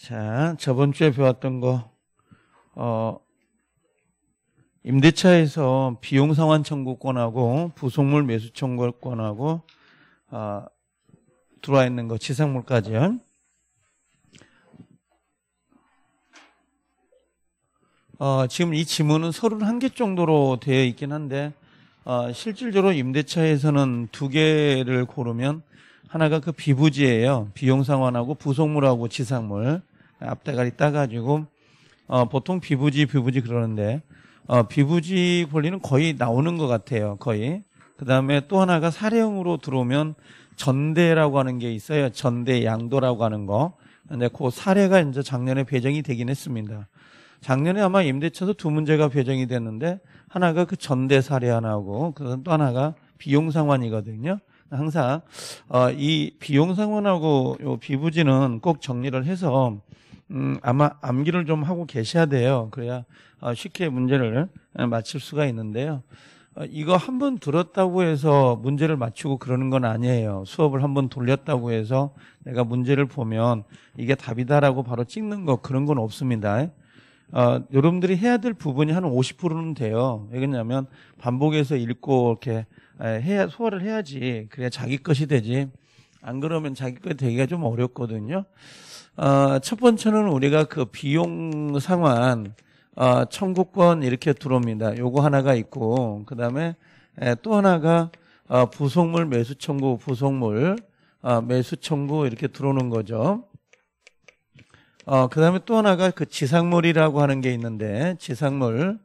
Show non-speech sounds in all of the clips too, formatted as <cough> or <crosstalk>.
자, 저번 주에 배웠던 거, 어, 임대차에서 비용 상환 청구권하고 부속물 매수 청구권하고 어, 들어와 있는 거 지상물까지요. 어, 지금 이 지문은 31개 정도로 되어 있긴 한데 어, 실질적으로 임대차에서는 두 개를 고르면 하나가 그 비부지예요. 비용 상환하고 부속물하고 지상물. 앞대가리 따가지고 어, 보통 비부지 비부지 그러는데 어, 비부지 권리는 거의 나오는 것 같아요. 거의. 그 다음에 또 하나가 사례형으로 들어오면 전대라고 하는 게 있어요. 전대 양도라고 하는 거. 근데 그 사례가 이제 작년에 배정이 되긴 했습니다. 작년에 아마 임대차도 두 문제가 배정이 됐는데 하나가 그 전대 사례 하나고 그또 하나가 비용 상환이거든요. 항상 어, 이 비용 상환하고 요 비부지는 꼭 정리를 해서 음, 아마 암기를 좀 하고 계셔야 돼요. 그래야 어, 쉽게 문제를 어, 맞출 수가 있는데요. 어, 이거 한 번 들었다고 해서 문제를 맞추고 그러는 건 아니에요. 수업을 한 번 돌렸다고 해서 내가 문제를 보면 이게 답이다라고 바로 찍는 거 그런 건 없습니다. 어, 여러분들이 해야 될 부분이 한 50%는 돼요. 왜 그러냐면 반복해서 읽고 이렇게 해야 소화를 해야지 그래야 자기 것이 되지. 안 그러면 자기 것이 되기가 좀 어렵거든요. 어, 첫 번째는 우리가 그 비용 상환, 어, 청구권 이렇게 들어옵니다. 요거 하나가 있고, 그 다음에 예, 또 하나가 어, 부속물 매수 청구, 부속물 어, 매수 청구 이렇게 들어오는 거죠. 어, 그 다음에 또 하나가 그 지상물이라고 하는 게 있는데, 지상물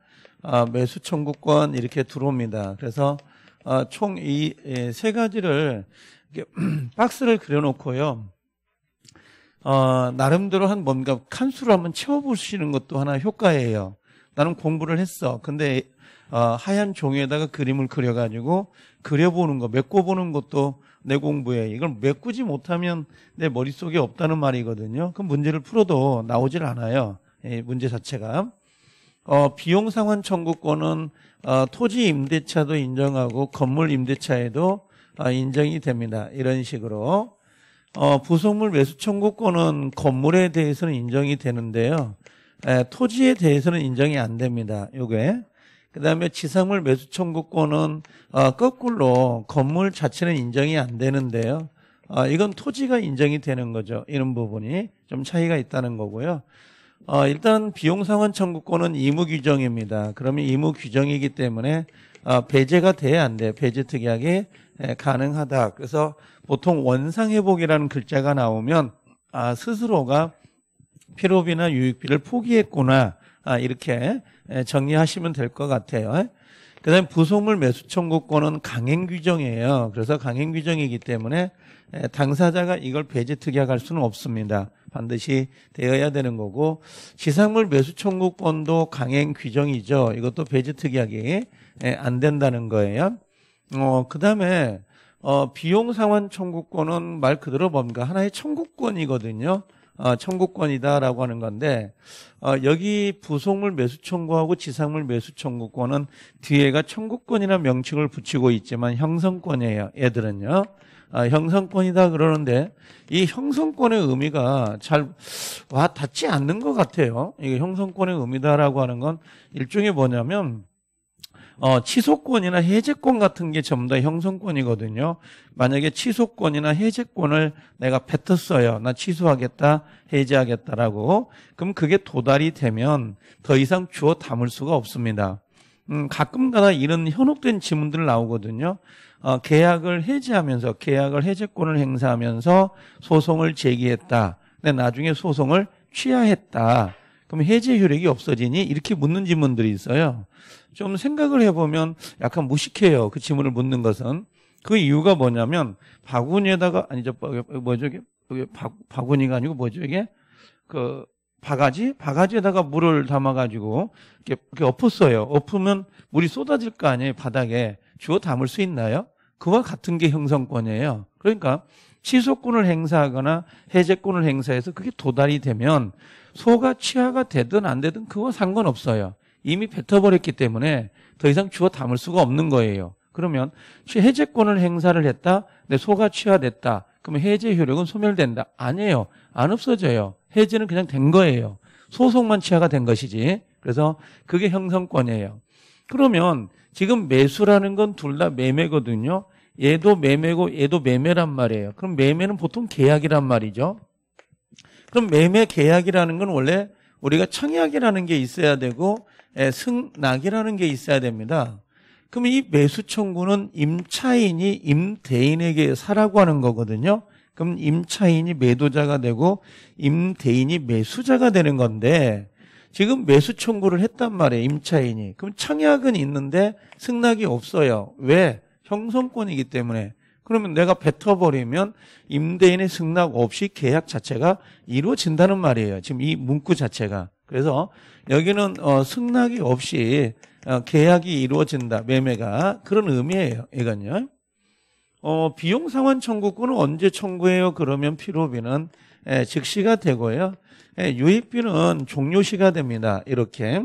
어, 매수 청구권 이렇게 들어옵니다. 그래서 어, 총이 예, 세 가지를 <clears throat> 박스를 그려놓고요. 어, 나름대로 한 뭔가 칸수를 한번 채워보시는 것도 하나 의 효과예요. 나는 공부를 했어. 근데 어, 하얀 종이에다가 그림을 그려가지고 그려보는 거, 메꿔보는 것도 내 공부에 이걸 메꾸지 못하면 내 머릿속에 없다는 말이거든요. 그 문제를 풀어도 나오질 않아요. 예, 문제 자체가. 어, 비용 상환 청구권은 어, 토지 임대차도 인정하고 건물 임대차에도 어, 인정이 됩니다. 이런 식으로 어, 부속물 매수 청구권은 건물에 대해서는 인정이 되는데요. 에, 토지에 대해서는 인정이 안 됩니다. 요게. 그 다음에 지상물 매수 청구권은 어, 거꾸로 건물 자체는 인정이 안 되는데요. 어, 이건 토지가 인정이 되는 거죠. 이런 부분이 좀 차이가 있다는 거고요. 어, 일단 비용상환 청구권은 의무 규정입니다. 그러면 의무 규정이기 때문에 어, 배제가 돼야 안 돼요. 배제 특약이 예, 가능하다. 그래서 보통 원상회복이라는 글자가 나오면 아, 스스로가 피로비나 유익비를 포기했구나. 아, 이렇게 예, 정리하시면 될 것 같아요. 예. 그 다음에 부속물 매수 청구권은 강행 규정이에요. 그래서 강행 규정이기 때문에 당사자가 이걸 배제 특약할 수는 없습니다. 반드시 되어야 되는 거고 지상물 매수 청구권도 강행 규정이죠. 이것도 배제 특약이 안 된다는 거예요. 어, 그 다음에, 어, 비용상환 청구권은 말 그대로 뭔가 하나의 청구권이거든요. 어, 청구권이다라고 하는 건데, 어, 여기 부속물 매수 청구하고 지상물 매수 청구권은 뒤에가 청구권이라는 명칭을 붙이고 있지만 형성권이에요. 애들은요. 아, 형성권이다 그러는데 이 형성권의 의미가 잘 와 닿지 않는 것 같아요. 이게 형성권의 의미다라고 하는 건 일종의 뭐냐면 어, 취소권이나 해제권 같은 게 전부 다 형성권이거든요. 만약에 취소권이나 해제권을 내가 뱉었어요. 나 취소하겠다, 해제하겠다라고. 그럼 그게 도달이 되면 더 이상 주어 담을 수가 없습니다. 음, 가끔가다 이런 현혹된 지문들 나오거든요. 어, 계약을 해지하면서 계약을 해제권을 행사하면서 소송을 제기했다. 근데 나중에 소송을 취하했다. 그럼 해제 효력이 없어지니 이렇게 묻는 질문들이 있어요. 좀 생각을 해보면 약간 무식해요. 그 질문을 묻는 것은. 그 이유가 뭐냐면 바구니에다가 아니죠 뭐죠 이게 바, 바구니가 아니고 뭐죠 이게 그 바가지 바가지에다가 물을 담아가지고 이렇게, 이렇게 엎었어요. 엎으면 물이 쏟아질 거 아니에요 바닥에 주워 담을 수 있나요? 그와 같은 게 형성권이에요. 그러니까 취소권을 행사하거나 해제권을 행사해서 그게 도달이 되면 소가 취하가 되든 안 되든 그와 상관없어요. 이미 뱉어버렸기 때문에 더 이상 주어 담을 수가 없는 거예요. 그러면 해제권을 행사를 했다. 내 소가 취하됐다. 그러면 해제 효력은 소멸된다. 아니에요. 안 없어져요. 해제는 그냥 된 거예요. 소송만 취하가 된 것이지. 그래서 그게 형성권이에요. 그러면 지금 매수라는 건 둘 다 매매거든요. 얘도 매매고 얘도 매매란 말이에요. 그럼 매매는 보통 계약이란 말이죠. 그럼 매매 계약이라는 건 원래 우리가 청약이라는 게 있어야 되고 승낙이라는 게 있어야 됩니다. 그럼 이 매수 청구는 임차인이 임대인에게 사라고 하는 거거든요. 그럼 임차인이 매도자가 되고 임대인이 매수자가 되는 건데 지금 매수 청구를 했단 말이에요. 임차인이. 그럼 청약은 있는데 승낙이 없어요. 왜? 형성권이기 때문에. 그러면 내가 뱉어버리면 임대인의 승낙 없이 계약 자체가 이루어진다는 말이에요. 지금 이 문구 자체가. 그래서 여기는 어, 승낙이 없이 어, 계약이 이루어진다 매매가 그런 의미예요. 이건요. 어, 비용 상환 청구권은 언제 청구해요? 그러면 필요비는 예, 즉시가 되고요. 예, 유익비는 종료시가 됩니다. 이렇게.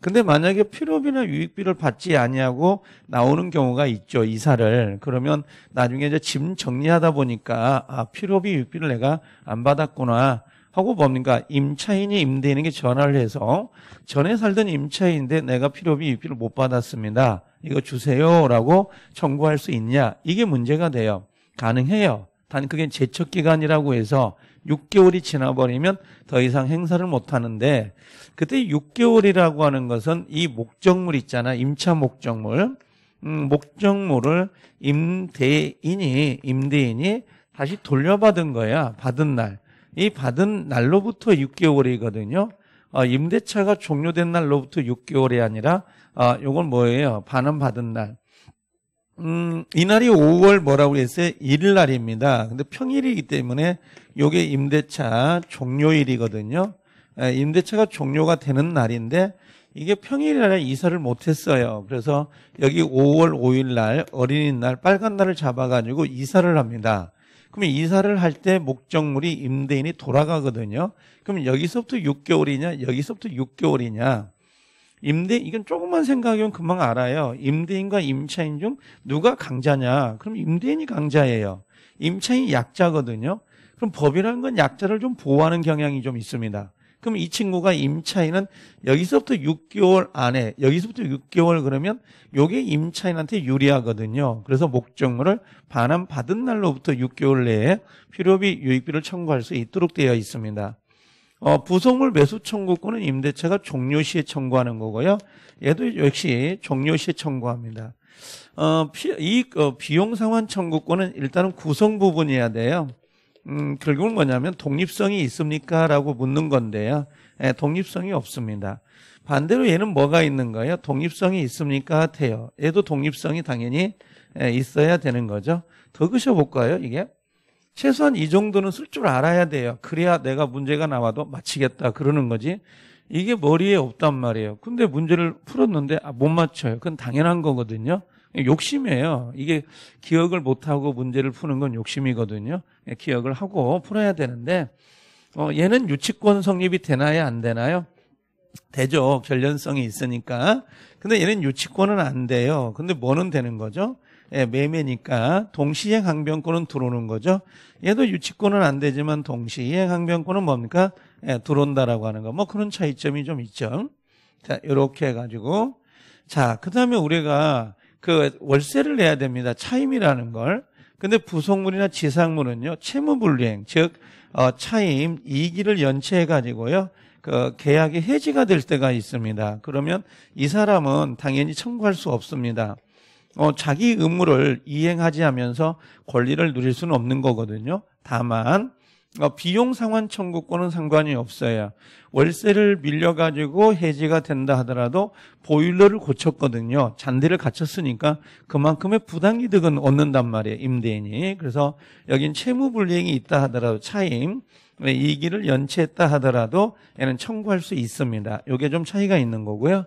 근데 만약에 필요비나 유익비를 받지 아니하고 나오는 경우가 있죠. 이사를. 그러면 나중에 이제 짐 정리하다 보니까 아, 필요비 유익비를 내가 안 받았구나. 하고 뭡니까? 임차인이 임대인에게 전화를 해서 전에 살던 임차인인데 내가 필요비 입비를 못 받았습니다. 이거 주세요라고 청구할 수 있냐? 이게 문제가 돼요. 가능해요. 단 그게 제척 기간이라고 해서 6개월이 지나버리면 더 이상 행사를 못 하는데 그때 6개월이라고 하는 것은 이 목적물 있잖아. 임차 목적물. 음, 목적물을 임대인이 임대인이 다시 돌려받은 거야. 받은 날. 이 받은 날로부터 6개월이거든요. 어, 임대차가 종료된 날로부터 6개월이 아니라 아, 요건 뭐예요? 반은 받은 날. 음, 이날이 5월 뭐라고 했어요? 1일 날입니다. 근데 평일이기 때문에 요게 임대차 종료일이거든요. 에, 임대차가 종료가 되는 날인데 이게 평일이라 이사를 못했어요. 그래서 여기 5월 5일 날 어린이날 빨간 날을 잡아가지고 이사를 합니다. 그러면 이사를 할 때 목적물이 임대인이 돌아가거든요. 그러면 여기서부터 6개월이냐, 여기서부터 6개월이냐. 임대 이건 조금만 생각하면 금방 알아요. 임대인과 임차인 중 누가 강자냐? 그럼 임대인이 강자예요. 임차인이 약자거든요. 그럼 법이라는 건 약자를 좀 보호하는 경향이 좀 있습니다. 그럼 이 친구가 임차인은 여기서부터 6개월 안에 여기서부터 6개월 그러면 요게 임차인한테 유리하거든요. 그래서 목적물을 반환 받은 날로부터 6개월 내에 필요비 유익비를 청구할 수 있도록 되어 있습니다. 어, 부속물 매수 청구권은 임대차가 종료 시에 청구하는 거고요. 얘도 역시 종료 시에 청구합니다. 어, 피, 이 어, 비용 상환 청구권은 일단은 구성 부분이어야 돼요. 음, 결국은 뭐냐면 독립성이 있습니까라고 묻는 건데요. 예, 독립성이 없습니다. 반대로 얘는 뭐가 있는거예요 독립성이 있습니까? 같요 얘도 독립성이 당연히 예, 있어야 되는 거죠. 더 그셔볼까요? 이게 최소한 이 정도는 쓸 줄 알아야 돼요. 그래야 내가 문제가 나와도 맞히겠다 그러는 거지. 이게 머리에 없단 말이에요. 근데 문제를 풀었는데 아, 못 맞춰요. 그건 당연한 거거든요. 욕심이에요. 이게 기억을 못하고 문제를 푸는 건 욕심이거든요. 예, 기억을 하고 풀어야 되는데 어, 얘는 유치권 성립이 되나요? 안 되나요? 되죠. 결련성이 있으니까. 근데 얘는 유치권은 안 돼요. 근데 뭐는 되는 거죠? 예, 매매니까 동시에 강변권은 들어오는 거죠. 얘도 유치권은 안 되지만 동시에 강변권은 뭡니까? 예, 들어온다라고 하는 거. 뭐 그런 차이점이 좀 있죠. 자, 이렇게 해가지고. 자, 그 다음에 우리가 그 월세를 내야 됩니다. 차임이라는 걸. 근데 부속물이나 지상물은요, 채무불이행, 즉, 어, 차임, 이기를 연체해가지고요, 그 계약이 해지가 될 때가 있습니다. 그러면 이 사람은 당연히 청구할 수 없습니다. 어, 자기 의무를 이행하지 하면서 권리를 누릴 수는 없는 거거든요. 다만, 어, 비용 상환 청구권은 상관이 없어요. 월세를 밀려가지고 해지가 된다 하더라도 보일러를 고쳤거든요. 잔디를 갖췄으니까 그만큼의 부당이득은 얻는단 말이에요. 임대인이. 그래서 여긴 채무불이행이 있다 하더라도 차임, 네, 이기를 연체했다 하더라도 얘는 청구할 수 있습니다. 이게 좀 차이가 있는 거고요.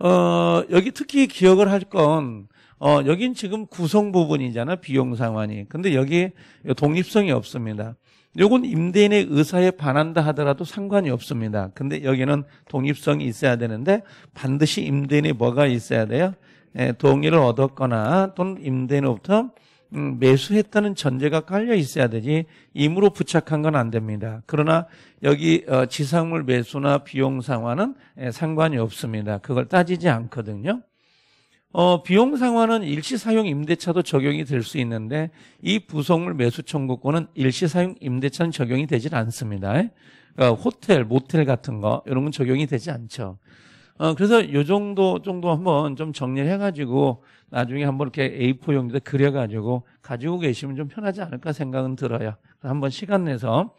어, 여기 특히 기억을 할건 어, 여긴 지금 구성 부분이잖아, 비용 상환이. 근데 여기 독립성이 없습니다. 요건 임대인의 의사에 반한다 하더라도 상관이 없습니다. 근데 여기는 독립성이 있어야 되는데 반드시 임대인이 뭐가 있어야 돼요? 예, 동의를 얻었거나 또는 임대인으로부터 음, 매수했다는 전제가 깔려 있어야 되지 임으로 부착한 건 안 됩니다. 그러나 여기 어, 지상물 매수나 비용 상환은 예, 상관이 없습니다. 그걸 따지지 않거든요. 어, 비용 상환은 일시 사용 임대차도 적용이 될 수 있는데 이 부속물 매수 청구권은 일시 사용 임대차는 적용이 되질 않습니다. 그러니까 호텔, 모텔 같은 거 이런 건 적용이 되지 않죠. 어, 그래서 이 정도 정도 한번 좀 정리를 해가지고 나중에 한번 이렇게 A4 용지도 그려가지고 가지고 계시면 좀 편하지 않을까 생각은 들어요. 한번 시간 내서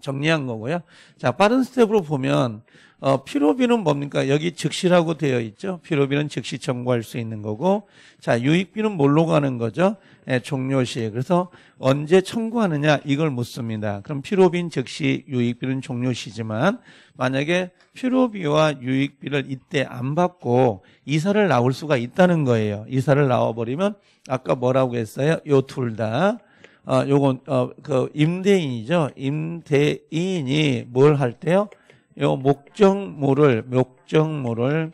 정리한 거고요. 자, 빠른 스텝으로 보면 어, 피로비는 뭡니까? 여기 즉시라고 되어 있죠. 피로비는 즉시 청구할 수 있는 거고, 자 유익비는 뭘로 가는 거죠? 예, 종료시에 그래서 언제 청구하느냐 이걸 묻습니다. 그럼 피로비는 즉시, 유익비는 종료시지만 만약에 피로비와 유익비를 이때 안 받고 이사를 나올 수가 있다는 거예요. 이사를 나와버리면 아까 뭐라고 했어요? 요 둘 다. 어, 요건 어, 그 임대인이죠. 임대인이 뭘 할 때요? 요 목적물을 목적물을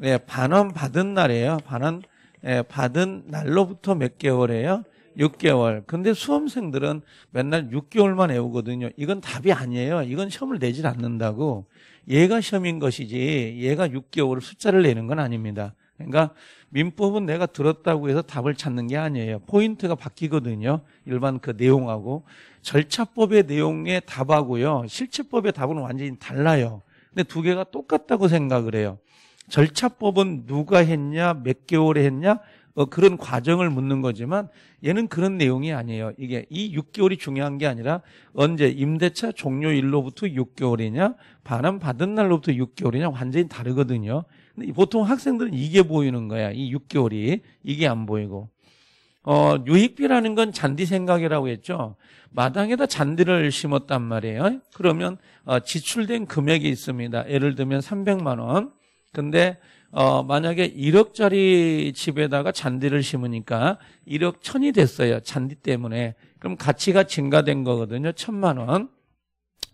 네, 예, 반환 받은 날이에요. 반환 네, 예, 받은 날로부터 몇 개월이에요? 6개월. 근데 수험생들은 맨날 6개월만 외우거든요. 이건 답이 아니에요. 이건 시험을 내질 않는다고. 얘가 시험인 것이지 얘가 6개월 숫자를 내는 건 아닙니다. 그러니까 민법은 내가 들었다고 해서 답을 찾는 게 아니에요. 포인트가 바뀌거든요. 일반 그 내용하고 절차법의 내용의 답하고요. 실체법의 답은 완전히 달라요. 근데 두 개가 똑같다고 생각을 해요. 절차법은 누가 했냐, 몇 개월에 했냐, 어, 그런 과정을 묻는 거지만 얘는 그런 내용이 아니에요. 이게 이 6개월이 중요한 게 아니라 언제 임대차 종료일로부터 6개월이냐, 반환 받은 날로부터 6개월이냐 완전히 다르거든요. 근데 보통 학생들은 이게 보이는 거야. 이 6개월이. 이게 안 보이고. 어, 유익비라는 건 잔디 생각이라고 했죠. 마당에다 잔디를 심었단 말이에요. 그러면 어, 지출된 금액이 있습니다. 예를 들면 300만 원. 근데 어, 만약에 1억짜리 집에다가 잔디를 심으니까 1억 천이 됐어요. 잔디 때문에. 그럼 가치가 증가된 거거든요. 1 천만 원.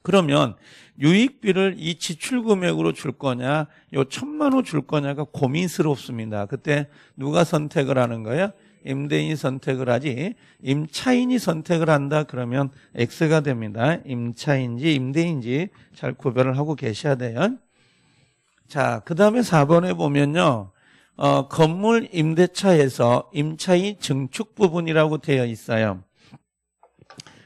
그러면 유익비를 이 지출금액으로 줄 거냐, 요 천만 원 줄 거냐가 고민스럽습니다. 그때 누가 선택을 하는 거예요? 임대인이 선택을 하지 임차인이 선택을 한다 그러면 X가 됩니다. 임차인지 임대인지 잘 구별을 하고 계셔야 돼요. 자, 그 다음에 4번에 보면요. 어, 건물 임대차에서 임차인 증축 부분이라고 되어 있어요.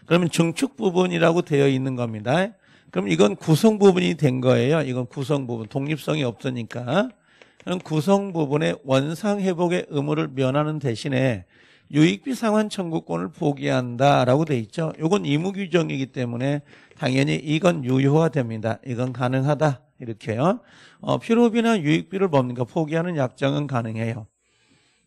그러면 증축 부분이라고 되어 있는 겁니다. 그럼 이건 구성 부분이 된 거예요. 이건 구성 부분, 독립성이 없으니까. 그럼 구성 부분의 원상 회복의 의무를 면하는 대신에 유익비 상환 청구권을 포기한다라고 돼 있죠. 이건 의무 규정이기 때문에 당연히 이건 유효화 됩니다. 이건 가능하다 이렇게요. 어, 필요비나 유익비를 뭡니까 포기하는 약정은 가능해요.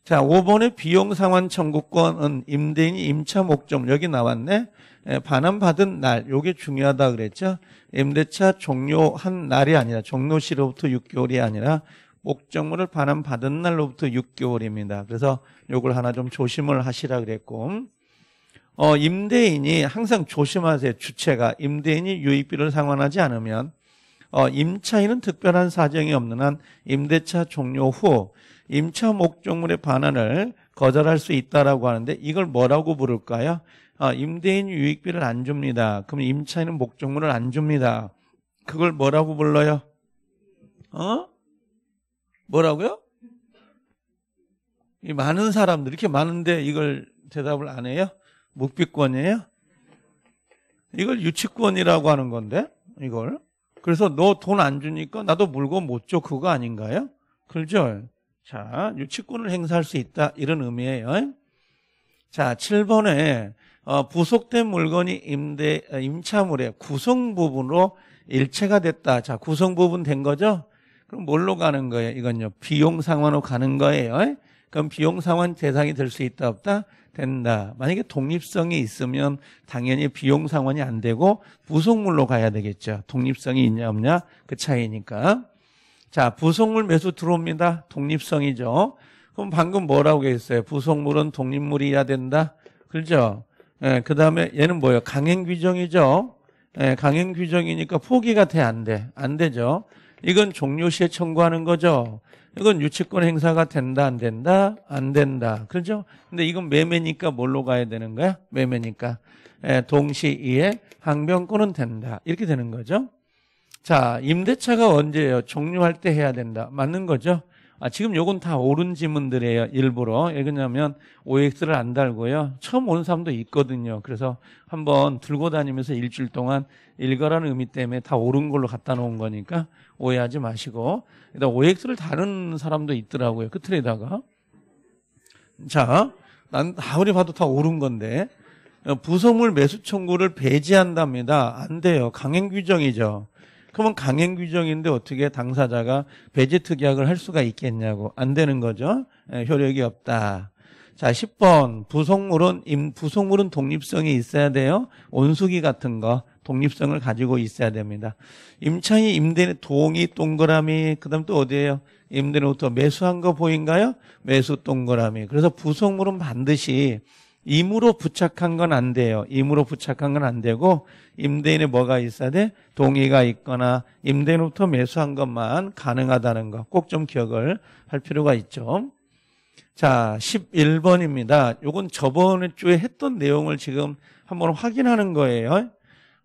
자, 5번의 비용 상환 청구권은 임대인이 임차 목적 여기 나왔네. 예, 반환받은 날, 요게 중요하다 그랬죠. 임대차 종료한 날이 아니라 종료 시로부터 6개월이 아니라 목적물을 반환받은 날로부터 6개월입니다. 그래서 요걸 하나 좀 조심을 하시라 그랬고. 어, 임대인이 항상 조심하세요. 주체가 임대인이 유익비를 상환하지 않으면 어, 임차인은 특별한 사정이 없는 한 임대차 종료 후 임차 목적물의 반환을 거절할 수 있다라고 하는데 이걸 뭐라고 부를까요? 아, 임대인 유익비를 안 줍니다. 그럼 임차인은 목적물을 안 줍니다. 그걸 뭐라고 불러요? 어? 뭐라고요? 이 많은 사람들 이렇게 많은데 이걸 대답을 안 해요? 묵비권이에요? 이걸 유치권이라고 하는 건데 이걸 그래서 너 돈 안 주니까 나도 물건 못 줘 그거 아닌가요? 그죠? 자, 유치권을 행사할 수 있다. 이런 의미예요. 자, 7번에 어, 부속된 물건이 임대 어, 임차물의 구성 부분으로 일체가 됐다. 자, 구성 부분 된 거죠? 그럼 뭘로 가는 거예요? 이건요. 비용 상환으로 가는 거예요. 그럼 비용 상환 대상이 될 수 있다 없다? 된다. 만약에 독립성이 있으면 당연히 비용 상환이 안 되고 부속물로 가야 되겠죠. 독립성이 있냐 없냐 그 차이니까. 자, 부속물 매수 들어옵니다. 독립성이죠. 그럼 방금 뭐라고 했어요? 부속물은 독립물이어야 된다. 그렇죠? 예, 그다음에 얘는 뭐예요? 강행 규정이죠. 예, 강행 규정이니까 포기가 돼 안 돼? 안 되죠. 이건 종료시에 청구하는 거죠. 이건 유치권 행사가 된다 안 된다? 안 된다. 그렇죠? 근데 이건 매매니까 뭘로 가야 되는 거야? 매매니까. 예, 동시에 항변권은 된다. 이렇게 되는 거죠. 자, 임대차가 언제예요? 종료할 때 해야 된다. 맞는 거죠? 아, 지금 요건 다 옳은 지문들이에요. 일부러. 왜냐면 그러 OX를 안 달고요. 처음 오는 사람도 있거든요. 그래서 한번 들고 다니면서 일주일 동안 일거라는 의미 때문에 다 옳은 걸로 갖다 놓은 거니까 오해하지 마시고. 일단 OX를 다른 사람도 있더라고요. 끝 그 틀에다가. 자, 난 아무리 봐도 다 옳은 건데. 어, 부속물 매수 청구를 배제한답니다. 안 돼요. 강행 규정이죠. 그러면 강행 규정인데 어떻게 당사자가 배제 특약을 할 수가 있겠냐고 안 되는 거죠. 예, 효력이 없다. 자, 10번 부속물은 임, 부속물은 독립성이 있어야 돼요. 온수기 같은 거 독립성을 가지고 있어야 됩니다. 임차인 임대인 동이 동그라미 그다음 또 어디예요? 임대인부터 매수한 거 보인가요? 매수 동그라미. 그래서 부속물은 반드시 임으로 부착한 건 안 돼요. 임으로 부착한 건 안 되고 임대인의 뭐가 있어야 돼? 동의가 있거나 임대인부터 매수한 것만 가능하다는 거 꼭 좀 기억을 할 필요가 있죠. 자, 11번입니다. 요건 저번 에 주에 했던 내용을 지금 한번 확인하는 거예요.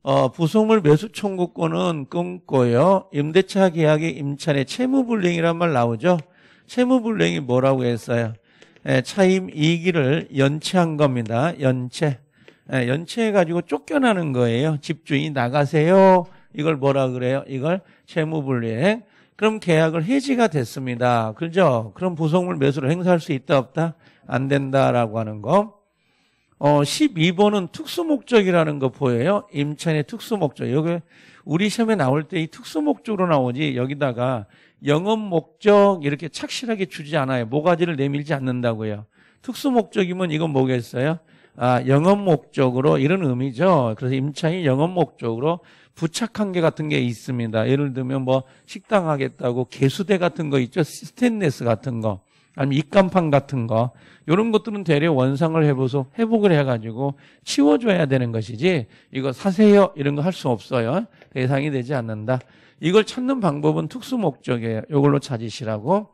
어, 부속물 매수 청구권은 끊고요. 임대차 계약의 임차의 채무불량이란 말 나오죠. 채무불량이 뭐라고 했어요? 차임 이기를 연체한 겁니다. 연체. 연체해 가지고 쫓겨나는 거예요. 집주인이 나가세요. 이걸 뭐라 그래요? 이걸 채무불이행. 그럼 계약을 해지가 됐습니다. 그죠? 그럼 보석물 매수를 행사할 수 있다 없다? 안 된다라고 하는 거. 어, 12번은 특수 목적이라는 거 보여요. 임차인의 특수 목적. 여기 우리 시험에 나올 때 이 특수 목적으로 나오지 여기다가 영업 목적 이렇게 착실하게 주지 않아요. 모가지를 내밀지 않는다고요. 특수 목적이면 이건 뭐겠어요? 아, 영업 목적으로 이런 의미죠. 그래서 임차인 영업 목적으로 부착한 게 같은 게 있습니다. 예를 들면 뭐 식당 하겠다고 개수대 같은 거 있죠. 스테인레스 같은 거. 아니면 입간판 같은 거 이런 것들은 대려 원상을 해보소 회복을 해가지고 치워줘야 되는 것이지 이거 사세요 이런 거 할 수 없어요 대상이 되지 않는다 이걸 찾는 방법은 특수 목적이에요. 이걸로 찾으시라고.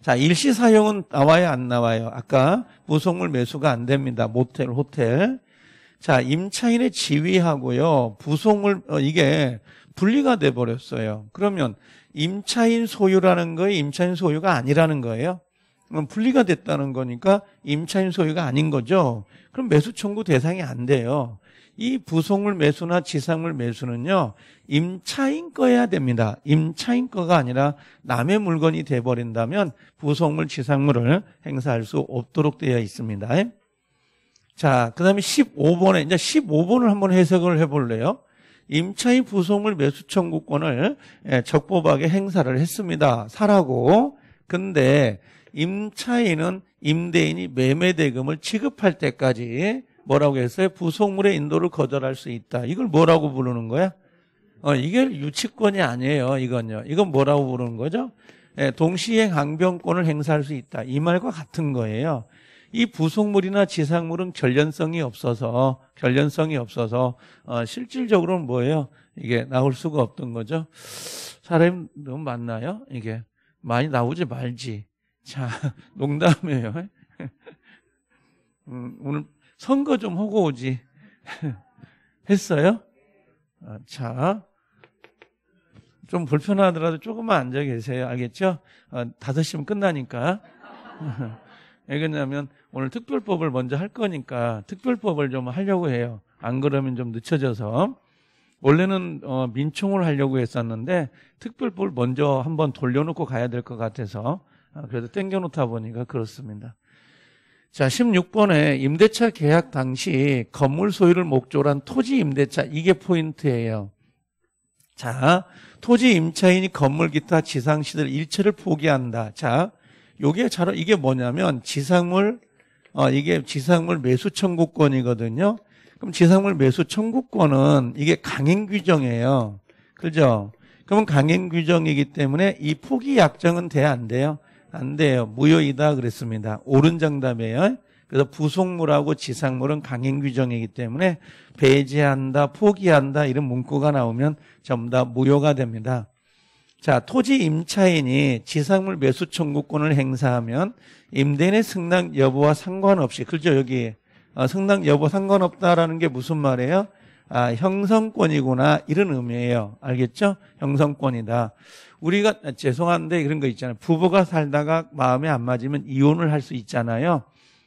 자, 일시 사용은 나와요, 안 나와요? 아까 무속물 매수가 안 됩니다. 모텔, 호텔. 자, 임차인의 지위하고요. 부속물 어, 이게 분리가 돼 버렸어요. 그러면 임차인 소유라는 거에 임차인 소유가 아니라는 거예요. 그럼 분리가 됐다는 거니까 임차인 소유가 아닌 거죠. 그럼 매수 청구 대상이 안 돼요. 이 부속물 매수나 지상물 매수는요, 임차인 거야 됩니다. 임차인 거가 아니라 남의 물건이 돼버린다면 부속물, 지상물을 행사할 수 없도록 되어 있습니다. 자, 그 다음에 15번에, 이제 15번을 한번 해석을 해볼래요. 임차인 부속물 매수 청구권을 예, 적법하게 행사를 했습니다. 사라고. 근데 임차인은 임대인이 매매 대금을 지급할 때까지 뭐라고 했어요? 부속물의 인도를 거절할 수 있다. 이걸 뭐라고 부르는 거야? 어, 이게 유치권이 아니에요. 이건요. 이건 뭐라고 부르는 거죠? 예, 동시행 항변권을 행사할 수 있다. 이 말과 같은 거예요. 이 부속물이나 지상물은 결련성이 없어서 결련성이 없어서 어, 실질적으로는 뭐예요? 이게 나올 수가 없던 거죠. 사람 너무 많나요? 이게 많이 나오지 말지. 자, <laughs> 농담이에요. <laughs> 음, 오늘 선거 좀 하고 오지. <laughs> 했어요? 아, 자, 좀 불편하더라도 조금만 앉아 계세요. 알겠죠? 아, 어, 5시면 끝나니까. <laughs> 왜 그러냐면 오늘 특별법을 먼저 할 거니까 특별법을 좀 하려고 해요. 안 그러면 좀 늦춰져서. 원래는 어, 민총을 하려고 했었는데 특별법을 먼저 한번 돌려놓고 가야 될 것 같아서 아, 그래도 땡겨놓다 보니까 그렇습니다. 자, 16번에 임대차 계약 당시 건물 소유를 목적으로 한 토지 임대차 이게 포인트예요. 자, 토지 임차인이 건물 기타 지상 시설 일체를 포기한다. 자, 요게 바 이게 뭐냐면 지상물 어 이게 지상물 매수 청구권이거든요. 그럼 지상물 매수 청구권은 이게 강행 규정이에요. 그죠? 그러면 강행 규정이기 때문에 이 포기 약정은 돼 안 돼요? 안 돼요. 무효이다 그랬습니다. 옳은 정답이에요. 그래서 부속물하고 지상물은 강행 규정이기 때문에 배제한다, 포기한다 이런 문구가 나오면 전부 다 무효가 됩니다. 자, 토지 임차인이 지상물 매수 청구권을 행사하면 임대인의 승낙 여부와 상관없이 그죠 여기 아, 승낙 여부 상관없다라는 게 무슨 말이에요? 아, 형성권이구나 이런 의미예요. 알겠죠? 형성권이다. 우리가 아, 죄송한데 그런 거 있잖아요. 부부가 살다가 마음에 안 맞으면 이혼을 할 수 있잖아요.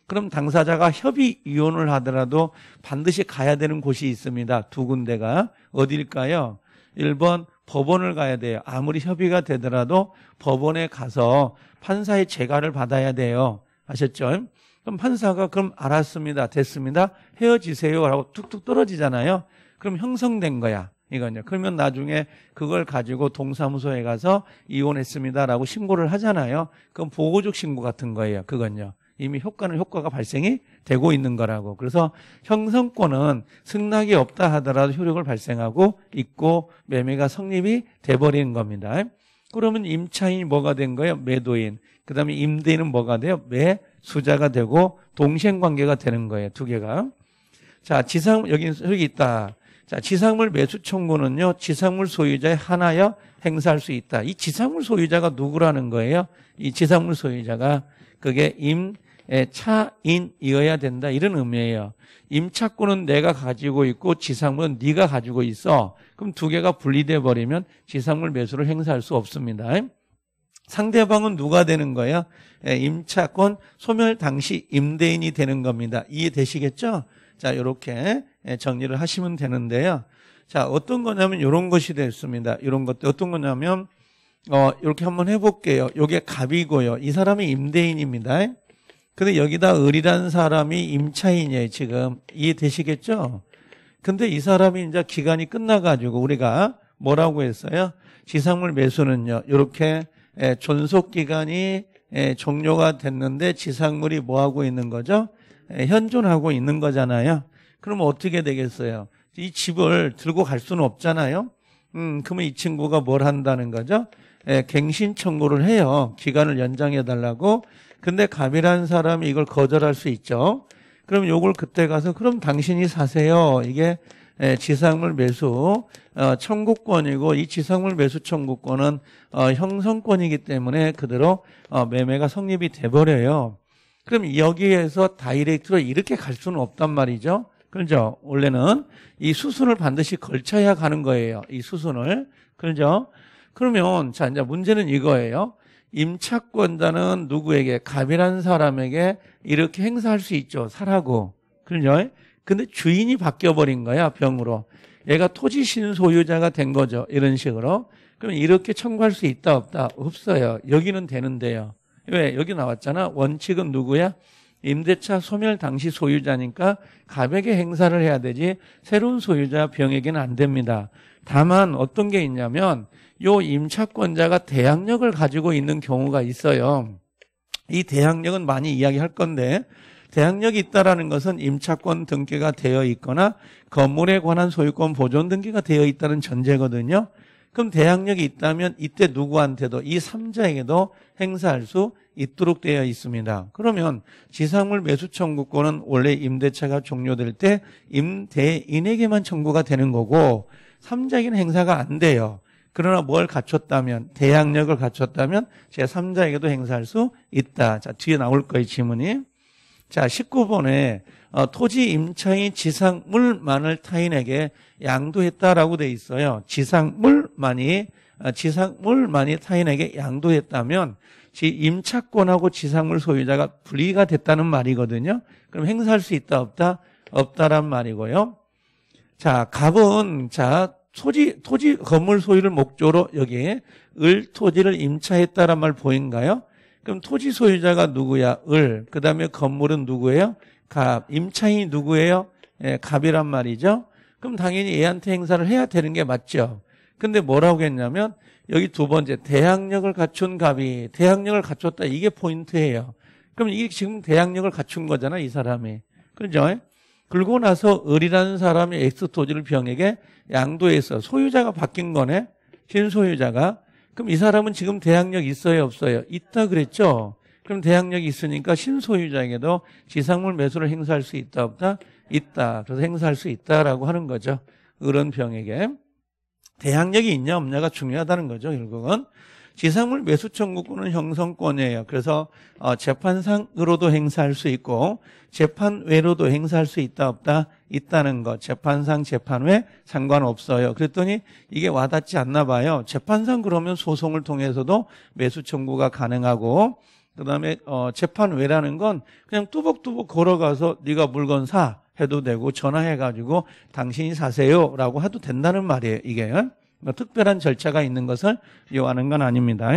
그럼 당사자가 협의 이혼을 하더라도 반드시 가야 되는 곳이 있습니다. 두 군데가 어딜까요 1번 법원을 가야 돼요. 아무리 협의가 되더라도 법원에 가서 판사의 재가를 받아야 돼요. 아셨죠? 그럼 판사가 그럼 알았습니다. 됐습니다. 헤어지세요라고 툭툭 떨어지잖아요. 그럼 형성된 거야. 이건요. 그러면 나중에 그걸 가지고 동사무소에 가서 이혼했습니다라고 신고를 하잖아요. 그건 보고적 신고 같은 거예요. 그건요. 이미 효과는 효과가 발생이 되고 있는 거라고. 그래서 형성권은 승낙이 없다 하더라도 효력을 발생하고 있고 매매가 성립이 돼버린 겁니다. 그러면 임차인이 뭐가 된 거예요? 매도인. 그 다음에 임대인은 뭐가 돼요? 매수자가 되고 동생 관계가 되는 거예요. 두 개가. 자, 지상, 여기, 여기 있다. 자, 지상물 매수 청구는요, 지상물 소유자의 하나여 행사할 수 있다. 이 지상물 소유자가 누구라는 거예요? 이 지상물 소유자가 그게 임, 차인이어야 된다 이런 의미예요. 임차권은 내가 가지고 있고 지상물은 네가 가지고 있어. 그럼 두 개가 분리돼 버리면 지상물 매수를 행사할 수 없습니다. 상대방은 누가 되는 거예요? 임차권 소멸 당시 임대인이 되는 겁니다. 이해되시겠죠? 자, 이렇게 예, 정리를 하시면 되는데요. 자, 어떤 거냐면 요런 것이 됐습니다. 요런 것들 어떤 거냐면 어, 이렇게 한번 해볼게요. 요게 갑이고요. 이 사람이 임대인입니다. 근데 여기다 을이란 사람이 임차인이에요, 지금. 이해되시겠죠? 근데 이 사람이 이제 기간이 끝나가지고 우리가 뭐라고 했어요? 지상물 매수는요, 이렇게 예, 존속기간이 예, 종료가 됐는데 지상물이 뭐하고 있는 거죠? 현존하고 있는 거잖아요. 그러면 어떻게 되겠어요? 이 집을 들고 갈 수는 없잖아요. 음, 그러면 이 친구가 뭘 한다는 거죠? 예, 갱신 청구를 해요. 기간을 연장해 달라고. 근데 갑이라는 사람이 이걸 거절할 수 있죠. 그럼 요걸 그때 가서 그럼 당신이 사세요. 이게 예, 지상물 매수 어, 청구권이고 이 지상물 매수 청구권은 어, 형성권이기 때문에 그대로 어, 매매가 성립이 돼 버려요. 그럼 여기에서 다이렉트로 이렇게 갈 수는 없단 말이죠. 그렇죠. 원래는 이 수순을 반드시 걸쳐야 가는 거예요. 이 수순을. 그렇죠. 그러면 자 이제 문제는 이거예요. 임차권자는 누구에게 갑이란 사람에게 이렇게 행사할 수 있죠. 사라고. 그렇죠. 근데 주인이 바뀌어 버린 거야 병으로. 얘가 토지 신소유자가 된 거죠. 이런 식으로. 그럼 이렇게 청구할 수 있다 없다 없어요. 여기는 되는데요. 왜? 여기 나왔잖아. 원칙은 누구야? 임대차 소멸 당시 소유자니까 가볍게 행사를 해야 되지 새로운 소유자 병액에는 안 됩니다. 다만 어떤 게 있냐면 요 임차권자가 대항력을 가지고 있는 경우가 있어요. 이 대항력은 많이 이야기할 건데 대항력이 있다라는 것은 임차권 등기가 되어 있거나 건물에 관한 소유권 보존 등기가 되어 있다는 전제거든요. 그럼 대항력이 있다면 이때 누구한테도 이 3자에게도 행사할 수 있도록 되어 있습니다. 그러면 지상물 매수 청구권은 원래 임대차가 종료될 때 임대인에게만 청구가 되는 거고 3자에게는 행사가 안 돼요. 그러나 뭘 갖췄다면 대항력을 갖췄다면 제3자에게도 행사할 수 있다. 자 뒤에 나올 거예요 지문이. 자 19번에 어, 토지 임차인 지상물만을 타인에게 양도했다라고 돼 있어요. 지상물만이 어, 지상물만이 타인에게 양도했다면 지 임차권하고 지상물 소유자가 분리가 됐다는 말이거든요. 그럼 행사할 수 있다 없다 없다란 말이고요. 자, 갑은 자 토지 토지 건물 소유를 목적으로 여기에 을 토지를 임차했다란 말 보인가요? 그럼 토지 소유자가 누구야? 을. 그다음에 건물은 누구예요? 갑. 임차인이 누구예요? 예, 갑이란 말이죠. 그럼 당연히 얘한테 행사를 해야 되는 게 맞죠. 근데 뭐라고 했냐면 여기 두 번째 대항력을 갖춘 갑이 대항력을 갖췄다 이게 포인트예요. 그럼 이게 지금 대항력을 갖춘 거잖아 이 사람이. 그죠? 그리고 나서 을이라는 사람이 엑스 토지를 병에게 양도해서 소유자가 바뀐 거네. 신소유자가. 그럼 이 사람은 지금 대항력 있어요 없어요? 있다 그랬죠. 그럼 대항력이 있으니까 신소유자에게도 지상물 매수를 행사할 수 있다 없다? 있다. 그래서 행사할 수 있다라고 하는 거죠. 을은병에게. 대항력이 있냐 없냐가 중요하다는 거죠. 결국은. 지상물 매수 청구권은 형성권이에요. 그래서 어, 재판상으로도 행사할 수 있고 재판 외로도 행사할 수 있다 없다 있다는 것. 재판상 재판 외 상관없어요. 그랬더니 이게 와닿지 않나 봐요. 재판상 그러면 소송을 통해서도 매수 청구가 가능하고 그다음에 어, 재판외라는 건 그냥 뚜벅뚜벅 걸어가서 네가 물건 사 해도 되고 전화해가지고 당신이 사세요라고 해도 된다는 말이에요. 이게 그러니까 특별한 절차가 있는 것을 요하는 건 아닙니다.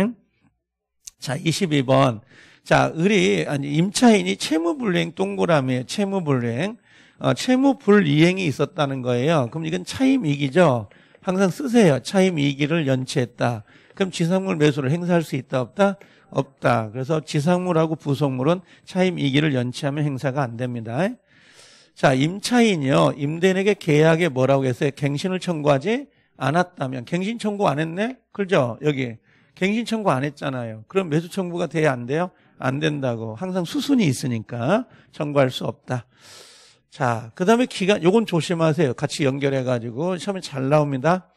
자, 22번. 자, 을이 아니 임차인이 채무불이행 동그라미에 채무불이행 어, 채무불이행이 있었다는 거예요. 그럼 이건 차임이기죠. 항상 쓰세요. 차임이기를 연체했다. 그럼 지상물 매수를 행사할 수 있다 없다? 없다. 그래서 지상물하고 부속물은 차임 2기를 연치하면 행사가 안 됩니다. 자, 임차인이요. 임대인에게 계약에 뭐라고 했어요? 갱신을 청구하지 않았다면. 갱신 청구 안 했네? 그죠? 여기. 갱신 청구 안 했잖아요. 그럼 매수 청구가 돼야 안 돼요? 안 된다고. 항상 수순이 있으니까 청구할 수 없다. 자, 그 다음에 기간, 요건 조심하세요. 같이 연결해가지고. 시험에 잘 나옵니다.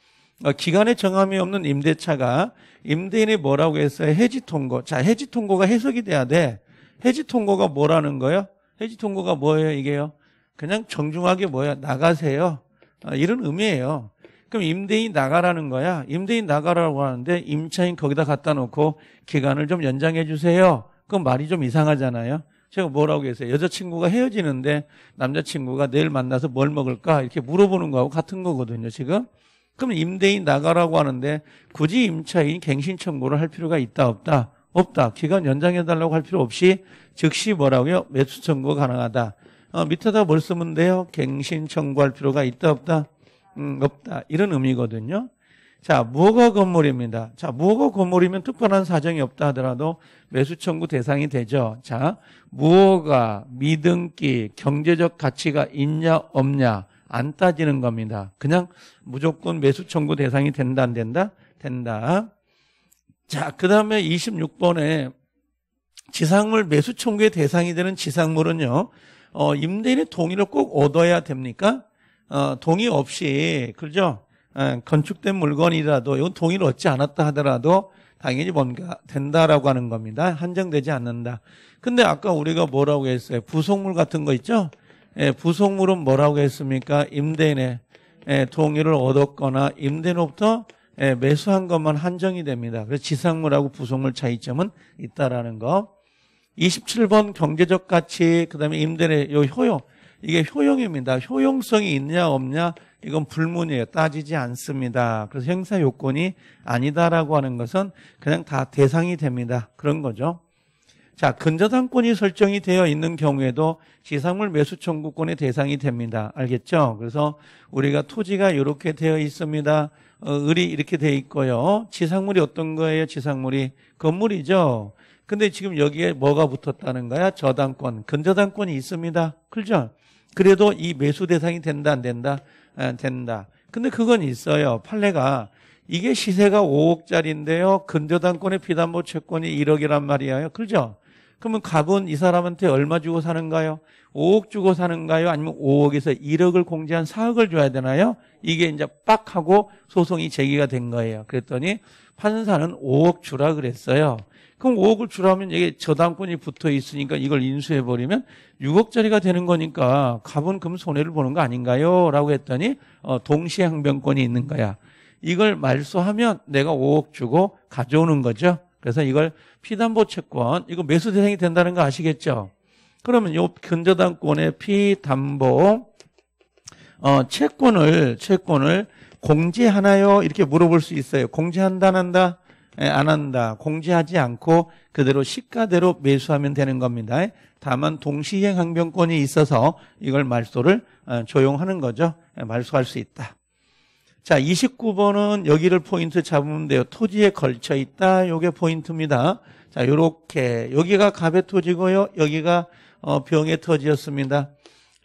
어, 기간에 정함이 없는 임대차가 임대인이 뭐라고 했어요? 해지 통고. 자, 해지 통고가 해석이 돼야 돼. 해지 통고가 뭐라는 거예요? 해지 통고가 뭐예요, 이게요? 그냥 정중하게 뭐야? 나가세요. 아, 이런 의미예요. 그럼 임대인 나가라는 거야. 임대인 나가라고 하는데 임차인 거기다 갖다 놓고 기간을 좀 연장해 주세요. 그건 말이 좀 이상하잖아요. 제가 뭐라고 했어요? 여자친구가 헤어지는데 남자친구가 내일 만나서 뭘 먹을까? 이렇게 물어보는 거하고 같은 거거든요, 지금. 그럼 임대인 나가라고 하는데 굳이 임차인 갱신 청구를 할 필요가 있다 없다 없다 기간 연장해달라고 할 필요 없이 즉시 뭐라고요 매수 청구 가능하다 어, 밑에다 뭘 쓰면 돼요 갱신 청구할 필요가 있다 없다 음, 없다 이런 의미거든요 자 무허가 건물입니다 자 무허가 건물이면 특별한 사정이 없다 하더라도 매수 청구 대상이 되죠 자 무허가 미등기 경제적 가치가 있냐 없냐 안 따지는 겁니다. 그냥 무조건 매수 청구 대상이 된다 안 된다? 된다. 자, 그다음에 26번에 지상물 매수 청구의 대상이 되는 지상물은요. 어, 임대인의 동의를 꼭 얻어야 됩니까? 어, 동의 없이 그죠? 에, 예, 건축된 물건이라도 이건 동의를 얻지 않았다 하더라도 당연히 뭔가 된다라고 하는 겁니다. 한정되지 않는다. 근데 아까 우리가 뭐라고 했어요? 부속물 같은 거 있죠? 예, 부속물은 뭐라고 했습니까? 임대인의 예, 동의를 얻었거나 임대인로부터 예, 매수한 것만 한정이 됩니다. 그래서 지상물하고 부속물 차이점은 있다라는 거. 27번 경제적 가치, 그 다음에 임대인의 요 효용. 이게 효용입니다. 효용성이 있냐 없냐 이건 불문이에요. 따지지 않습니다. 그래서 행사 요건이 아니다라고 하는 것은 그냥 다 대상이 됩니다. 그런 거죠. 자, 근저당권이 설정이 되어 있는 경우에도 지상물 매수 청구권의 대상이 됩니다. 알겠죠? 그래서 우리가 토지가 이렇게 되어 있습니다. 어, 을이 이렇게 돼 있고요. 지상물이 어떤 거예요? 지상물이 건물이죠. 근데 지금 여기에 뭐가 붙었다는 거야? 저당권, 근저당권이 있습니다. 그죠? 그래도 이 매수 대상이 된다 안 된다? 아, 된다. 근데 그건 있어요. 판례가 이게 시세가 5억짜리인데요. 근저당권의 비담보 채권이 1억이란 말이에요. 그죠? 그러면 갑은 이 사람한테 얼마 주고 사는가요? 5억 주고 사는가요? 아니면 5억에서 1억을 공제한 4억을 줘야 되나요? 이게 이제 빡 하고 소송이 제기가 된 거예요. 그랬더니 판사는 5억 주라 그랬어요. 그럼 5억을 주라면 이게 저당권이 붙어 있으니까 이걸 인수해 버리면 6억짜리가 되는 거니까 갑은 금 손해를 보는 거 아닌가요? 라고 했더니 어, 동시에 항변권이 있는 거야. 이걸 말소하면 내가 5억 주고 가져오는 거죠. 그래서 이걸 피담보 채권, 이거 매수 대상이 된다는 거 아시겠죠? 그러면 요 근저당권의 피담보 어, 채권을 채권을 공제하나요? 이렇게 물어볼 수 있어요. 공제한다 안 한다? 예, 안 한다. 공제하지 않고 그대로 시가대로 매수하면 되는 겁니다. 다만 동시행 항변권이 있어서 이걸 말소를 어, 조용하는 거죠. 예, 말소할 수 있다. 자, 29번은 여기를 포인트 잡으면 돼요. 토지에 걸쳐 있다. 요게 포인트입니다. 자, 요렇게. 여기가 갑의 토지고요. 여기가 어, 병의 토지였습니다.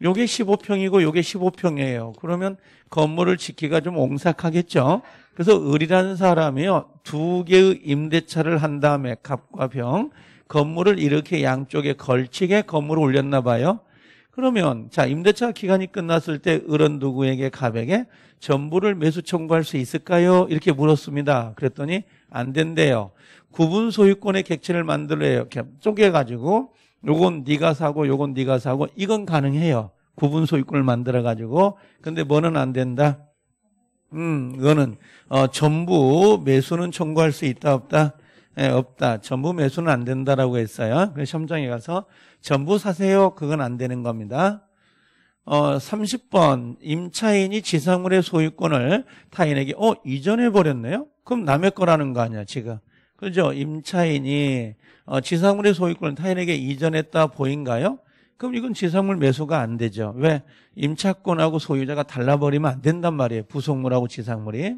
요게 15평이고 요게 15평이에요. 그러면 건물을 짓기가 좀 옹삭하겠죠. 그래서 을이라는 사람이요. 두 개의 임대차를 한 다음에 갑과 병 건물을 이렇게 양쪽에 걸치게 건물을 올렸나 봐요. 그러면 자 임대차 기간이 끝났을 때 을은 누구에게 갑에게 전부를 매수 청구할 수 있을까요? 이렇게 물었습니다. 그랬더니 안 된대요. 구분 소유권의 객체를 만들래요. 이렇게 쪼개가지고 요건 네가 사고 요건 네가 사고 이건 가능해요. 구분 소유권을 만들어가지고 근데 뭐는 안 된다. 음, 이거는 어, 전부 매수는 청구할 수 있다 없다. 예, 없다. 전부 매수는 안 된다라고 했어요. 그래서 시험장에 가서 전부 사세요. 그건 안 되는 겁니다. 어, 30번 임차인이 지상물의 소유권을 타인에게 어 이전해 버렸네요. 그럼 남의 거라는 거 아니야 지금. 그죠? 임차인이 어, 지상물의 소유권을 타인에게 이전했다 보인가요? 그럼 이건 지상물 매수가 안 되죠. 왜? 임차권하고 소유자가 달라버리면 안 된단 말이에요. 부속물하고 지상물이.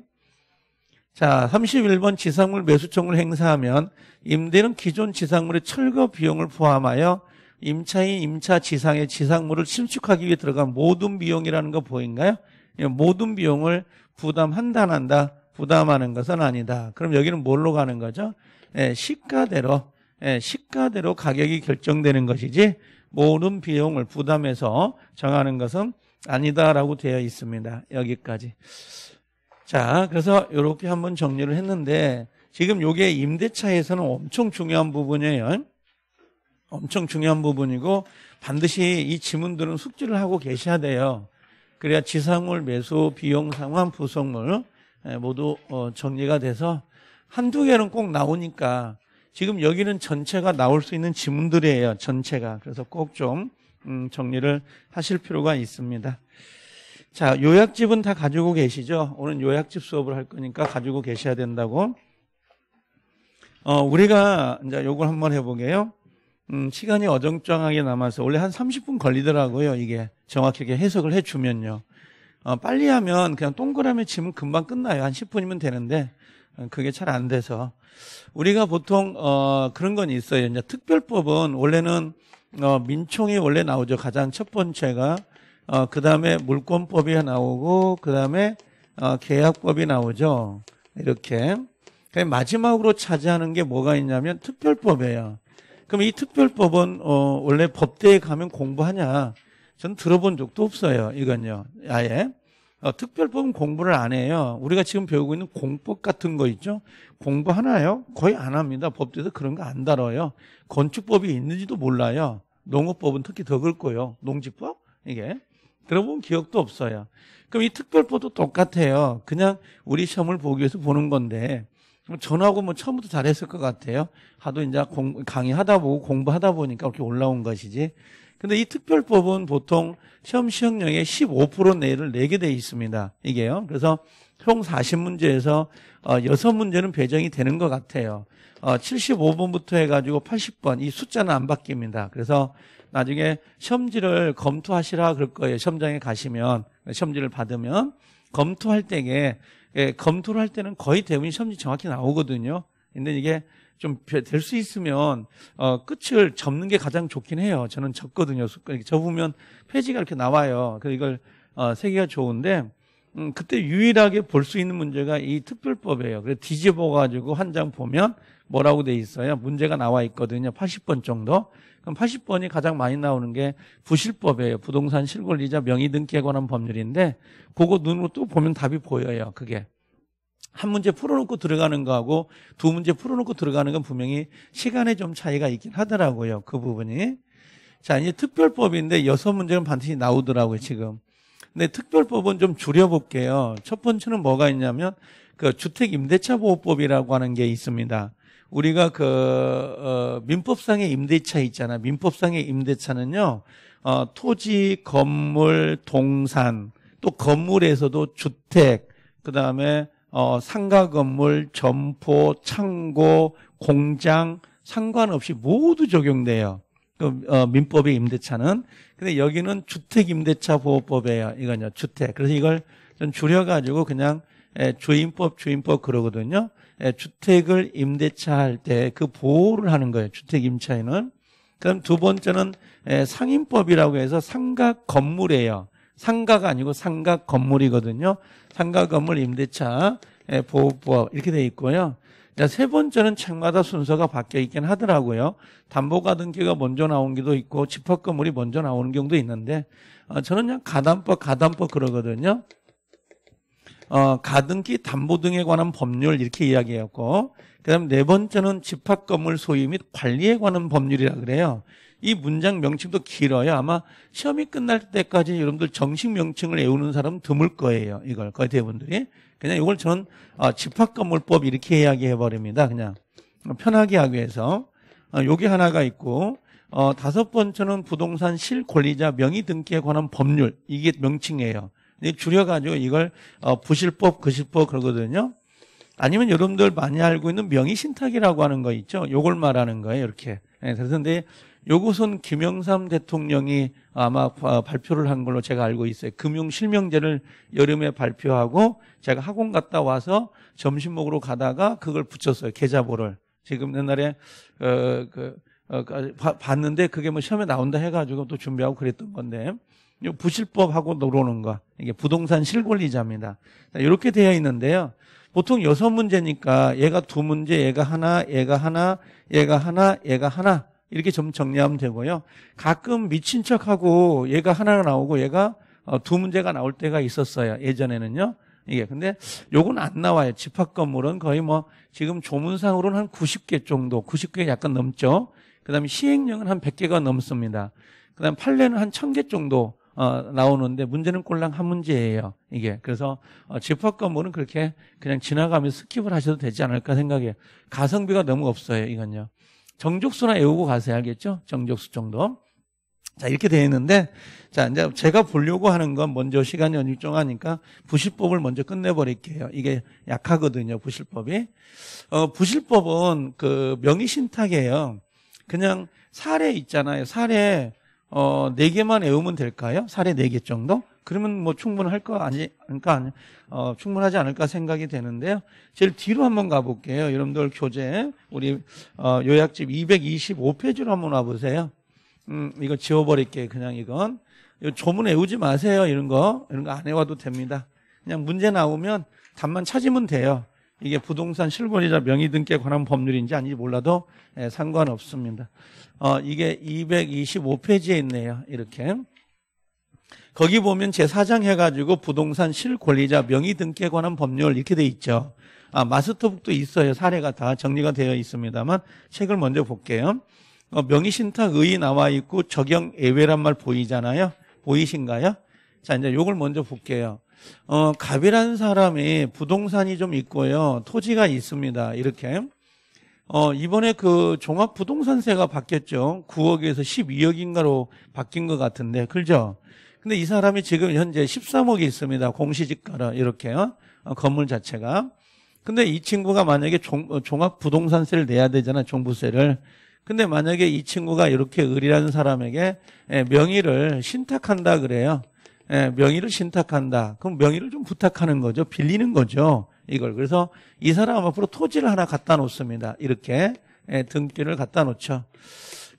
자, 31번 지상물 매수청을 행사하면 임대는 기존 지상물의 철거 비용을 포함하여 임차인 임차 지상의 지상물을 침축하기 위해 들어간 모든 비용이라는 거 보인가요? 예, 모든 비용을 부담한다 안 한다 부담하는 것은 아니다. 그럼 여기는 뭘로 가는 거죠? 예, 시가대로 예, 시가대로 가격이 결정되는 것이지 모든 비용을 부담해서 정하는 것은 아니다라고 되어 있습니다. 여기까지. 자, 그래서 이렇게 한번 정리를 했는데 지금 요게 임대차에서는 엄청 중요한 부분이에요. 엄청 중요한 부분이고 반드시 이 지문들은 숙지를 하고 계셔야 돼요. 그래야 지상물 매수 비용 상환 부속물 예, 모두 어, 정리가 돼서 한두 개는 꼭 나오니까 지금 여기는 전체가 나올 수 있는 지문들이에요. 전체가. 그래서 꼭좀 음, 정리를 하실 필요가 있습니다. 자, 요약집은 다 가지고 계시죠? 오늘 요약집 수업을 할 거니까 가지고 계셔야 된다고. 어, 우리가 이제 요걸 한번 해보게요. 음, 시간이 어정쩡하게 남아서 원래 한 30분 걸리더라고요. 이게 정확하게 해석을 해주면요. 어, 빨리 하면 그냥 동그라미 치면 금방 끝나요. 한 10분이면 되는데 어, 그게 잘 안 돼서 우리가 보통 어, 그런 건 있어요. 이제 특별법은 원래는 어, 민총이 원래 나오죠. 가장 첫 번째가 어, 그 다음에 물권법이 나오고 그 다음에 어, 계약법이 나오죠. 이렇게 마지막으로 차지하는 게 뭐가 있냐면 특별법이에요. 그럼 이 특별법은 어, 원래 법대에 가면 공부하냐? 전 들어본 적도 없어요. 이건요. 아예. 어, 특별법은 공부를 안 해요. 우리가 지금 배우고 있는 공법 같은 거 있죠? 공부하나요? 거의 안 합니다. 법대에서 그런 거 안 다뤄요. 건축법이 있는지도 몰라요. 농업법은 특히 더 그렇고요. 농지법? 이게. 들어본 기억도 없어요. 그럼 이 특별포도 똑같아요. 그냥 우리 시험을 보기 위해서 보는 건데 전하고 뭐 처음부터 잘했을 것 같아요. 하도 이제 공, 강의하다 보고 공부하다 보니까 그렇게 올라온 것이지. 근데 이 특별법은 보통 시험 시행령의 15% 내를 내게 돼 있습니다. 이게요. 그래서 총 40문제에서 어, 6문제는 배정이 되는 것 같아요. 어, 75번부터 해가지고 80번 이 숫자는 안 바뀝니다. 그래서 나중에 시험지를 검토하시라 그럴 거예요. 시험장에 가시면 시험지를 받으면 검토할 때에 예, 검토를 할 때는 거의 대부분 시험지 정확히 나오거든요. 근데 이게 좀 될 수 있으면 어, 끝을 접는 게 가장 좋긴 해요. 저는 접거든요. 접으면 폐지가 이렇게 나와요. 그래서 이걸 어, 세기가 좋은데 음, 그때 유일하게 볼 수 있는 문제가 이 특별법이에요. 그래서 뒤집어 가지고 한 장 보면 뭐라고 돼 있어요? 문제가 나와 있거든요. 80번 정도. 그럼 80번이 가장 많이 나오는 게 부실법이에요. 부동산 실권리자 명의 등기에 관한 법률인데 그거 눈으로 또 보면 답이 보여요. 그게. 한 문제 풀어놓고 들어가는 거하고 두 문제 풀어놓고 들어가는 건 분명히 시간에 좀 차이가 있긴 하더라고요. 그 부분이. 자, 이제 특별법인데 여섯 문제는 반드시 나오더라고요, 지금. 근데 특별법은 좀 줄여볼게요. 첫 번째는 뭐가 있냐면 그 주택 임대차 보호법이라고 하는 게 있습니다. 우리가 그 어, 민법상의 임대차 있잖아. 민법상의 임대차는요. 어, 토지, 건물, 동산, 또 건물에서도 주택, 그다음에 어, 상가 건물, 점포, 창고, 공장 상관없이 모두 적용돼요. 그, 어, 민법의 임대차는. 근데 여기는 주택임대차보호법이에요. 이건요, 주택. 그래서 이걸 좀 줄여가지고 그냥 에, 예, 주임법, 주임법 그러거든요. 에, 예, 주택을 임대차할 때 그 보호를 하는 거예요. 주택임차에는. 그럼 두 번째는 에, 예, 상임법이라고 해서 상각 건물이에요. 상가가 아니고 상각 건물이거든요. 상가 건물 임대차 에, 보호법 이렇게 돼 있고요. 세 번째는 책마다 순서가 바뀌어 있긴 하더라고요. 담보가 등기가 먼저 나온 기도 있고 집합 건물이 먼저 나오는 경우도 있는데 어, 저는 그냥 가담법 가담법 그러거든요. 어, 가등기 담보 등에 관한 법률 이렇게 이야기했고 그다음 네 번째는 집합 건물 소유 및 관리에 관한 법률이라 그래요. 이 문장 명칭도 길어요. 아마 시험이 끝날 때까지 여러분들 정식 명칭을 외우는 사람 드물 거예요. 이걸 거의 대부분들이. 그냥 이걸 저는 아, 집합건물법 이렇게 이야기해버립니다. 그냥 편하게 하기 위해서 여기 아, 하나가 있고 어, 다섯 번째는 부동산 실권리자 명의 등기에 관한 법률 이게 명칭이에요. 줄여가지고 이걸 어, 부실법, 거실법 그러거든요. 아니면 여러분들 많이 알고 있는 명의신탁이라고 하는 거 있죠. 요걸 말하는 거예요. 이렇게. 예, 그래서 근데 요것은 김영삼 대통령이 아마 아, 발표를 한 걸로 제가 알고 있어요. 금융 실명제를 여름에 발표하고 제가 학원 갔다 와서 점심 먹으러 가다가 그걸 붙였어요. 계좌보를. 지금 옛날에 어, 그, 어, 그, 봤는데 그게 뭐 시험에 나온다 해가지고 또 준비하고 그랬던 건데 부실법하고 노르는 거 이게 부동산 실권리자입니다. 이렇게 되어 있는데요. 보통 여섯 문제니까 얘가 두 문제, 얘가 하나, 얘가 하나, 얘가 하나, 얘가 하나 이렇게 좀 정리하면 되고요. 가끔 미친 척하고 얘가 하나가 나오고 얘가 어, 두 문제가 나올 때가 있었어요. 예전에는요. 이게 근데 요건 안 나와요. 집합 건물은 거의 뭐 지금 조문상으로는 한 90개 정도, 90개 약간 넘죠. 그다음에 시행령은 한 100개가 넘습니다. 그다음 판례는 한 1000개 정도 어, 나오는데 문제는 꼴랑 한 문제예요. 이게 그래서 어, 집합 건물은 그렇게 그냥 지나가면서 스킵을 하셔도 되지 않을까 생각해요. 가성비가 너무 없어요. 이건요. 정족수나 외우고 가서요 알겠죠? 정족수 정도. 자, 이렇게 되어 있는데, 자, 이제 제가 보려고 하는 건 먼저 시간이 일정하니까 부실법을 먼저 끝내버릴게요. 이게 약하거든요, 부실법이. 어, 부실법은 그 명의신탁이에요. 그냥 사례 있잖아요. 사례 어, 4개만 외우면 될까요? 사례 4개 정도? 그러면 뭐 충분할 거 아니, 그러니까, 어, 충분하지 않을까 생각이 되는데요. 제일 뒤로 한번 가볼게요. 여러분들 교재, 우리, 어, 요약집 225페이지로 한번 와보세요. 음, 이거 지워버릴게, 요 그냥 이건. 이 조문 외우지 마세요, 이런 거. 이런 거 안외워도 됩니다. 그냥 문제 나오면 답만 찾으면 돼요. 이게 부동산 실권이자 명의 등기에 관한 법률인지 아닌지 몰라도 예, 상관없습니다. 어, 이게 225페이지에 있네요. 이렇게. 거기 보면 제4장 해가지고 부동산 실권리자 명의 등기에 관한 법률 이렇게 돼 있죠. 아, 마스터북도 있어요. 사례가 다 정리가 되어 있습니다만 책을 먼저 볼게요. 어, 명의 신탁 의 나와 있고 적용 예외란 말 보이잖아요. 보이신가요? 자, 이제 요걸 먼저 볼게요. 어, 갑이라는 사람이 부동산이 좀 있고요. 토지가 있습니다. 이렇게. 어, 이번에 그 종합 부동산세가 바뀌었죠. 9억에서 12억인가로 바뀐 것 같은데. 그죠? 근데 이 사람이 지금 현재 13억이 있습니다. 공시지가로 이렇게요. 어, 건물 자체가. 근데 이 친구가 만약에 종, 어, 종합 부동산세를 내야 되잖아. 종부세를. 근데 만약에 이 친구가 이렇게 을이라는 사람에게 예, 명의를 신탁한다 그래요. 예, 명의를 신탁한다. 그럼 명의를 좀 부탁하는 거죠. 빌리는 거죠. 이걸. 그래서 이 사람 앞으로 토지를 하나 갖다 놓습니다. 이렇게 예, 등기를 갖다 놓죠.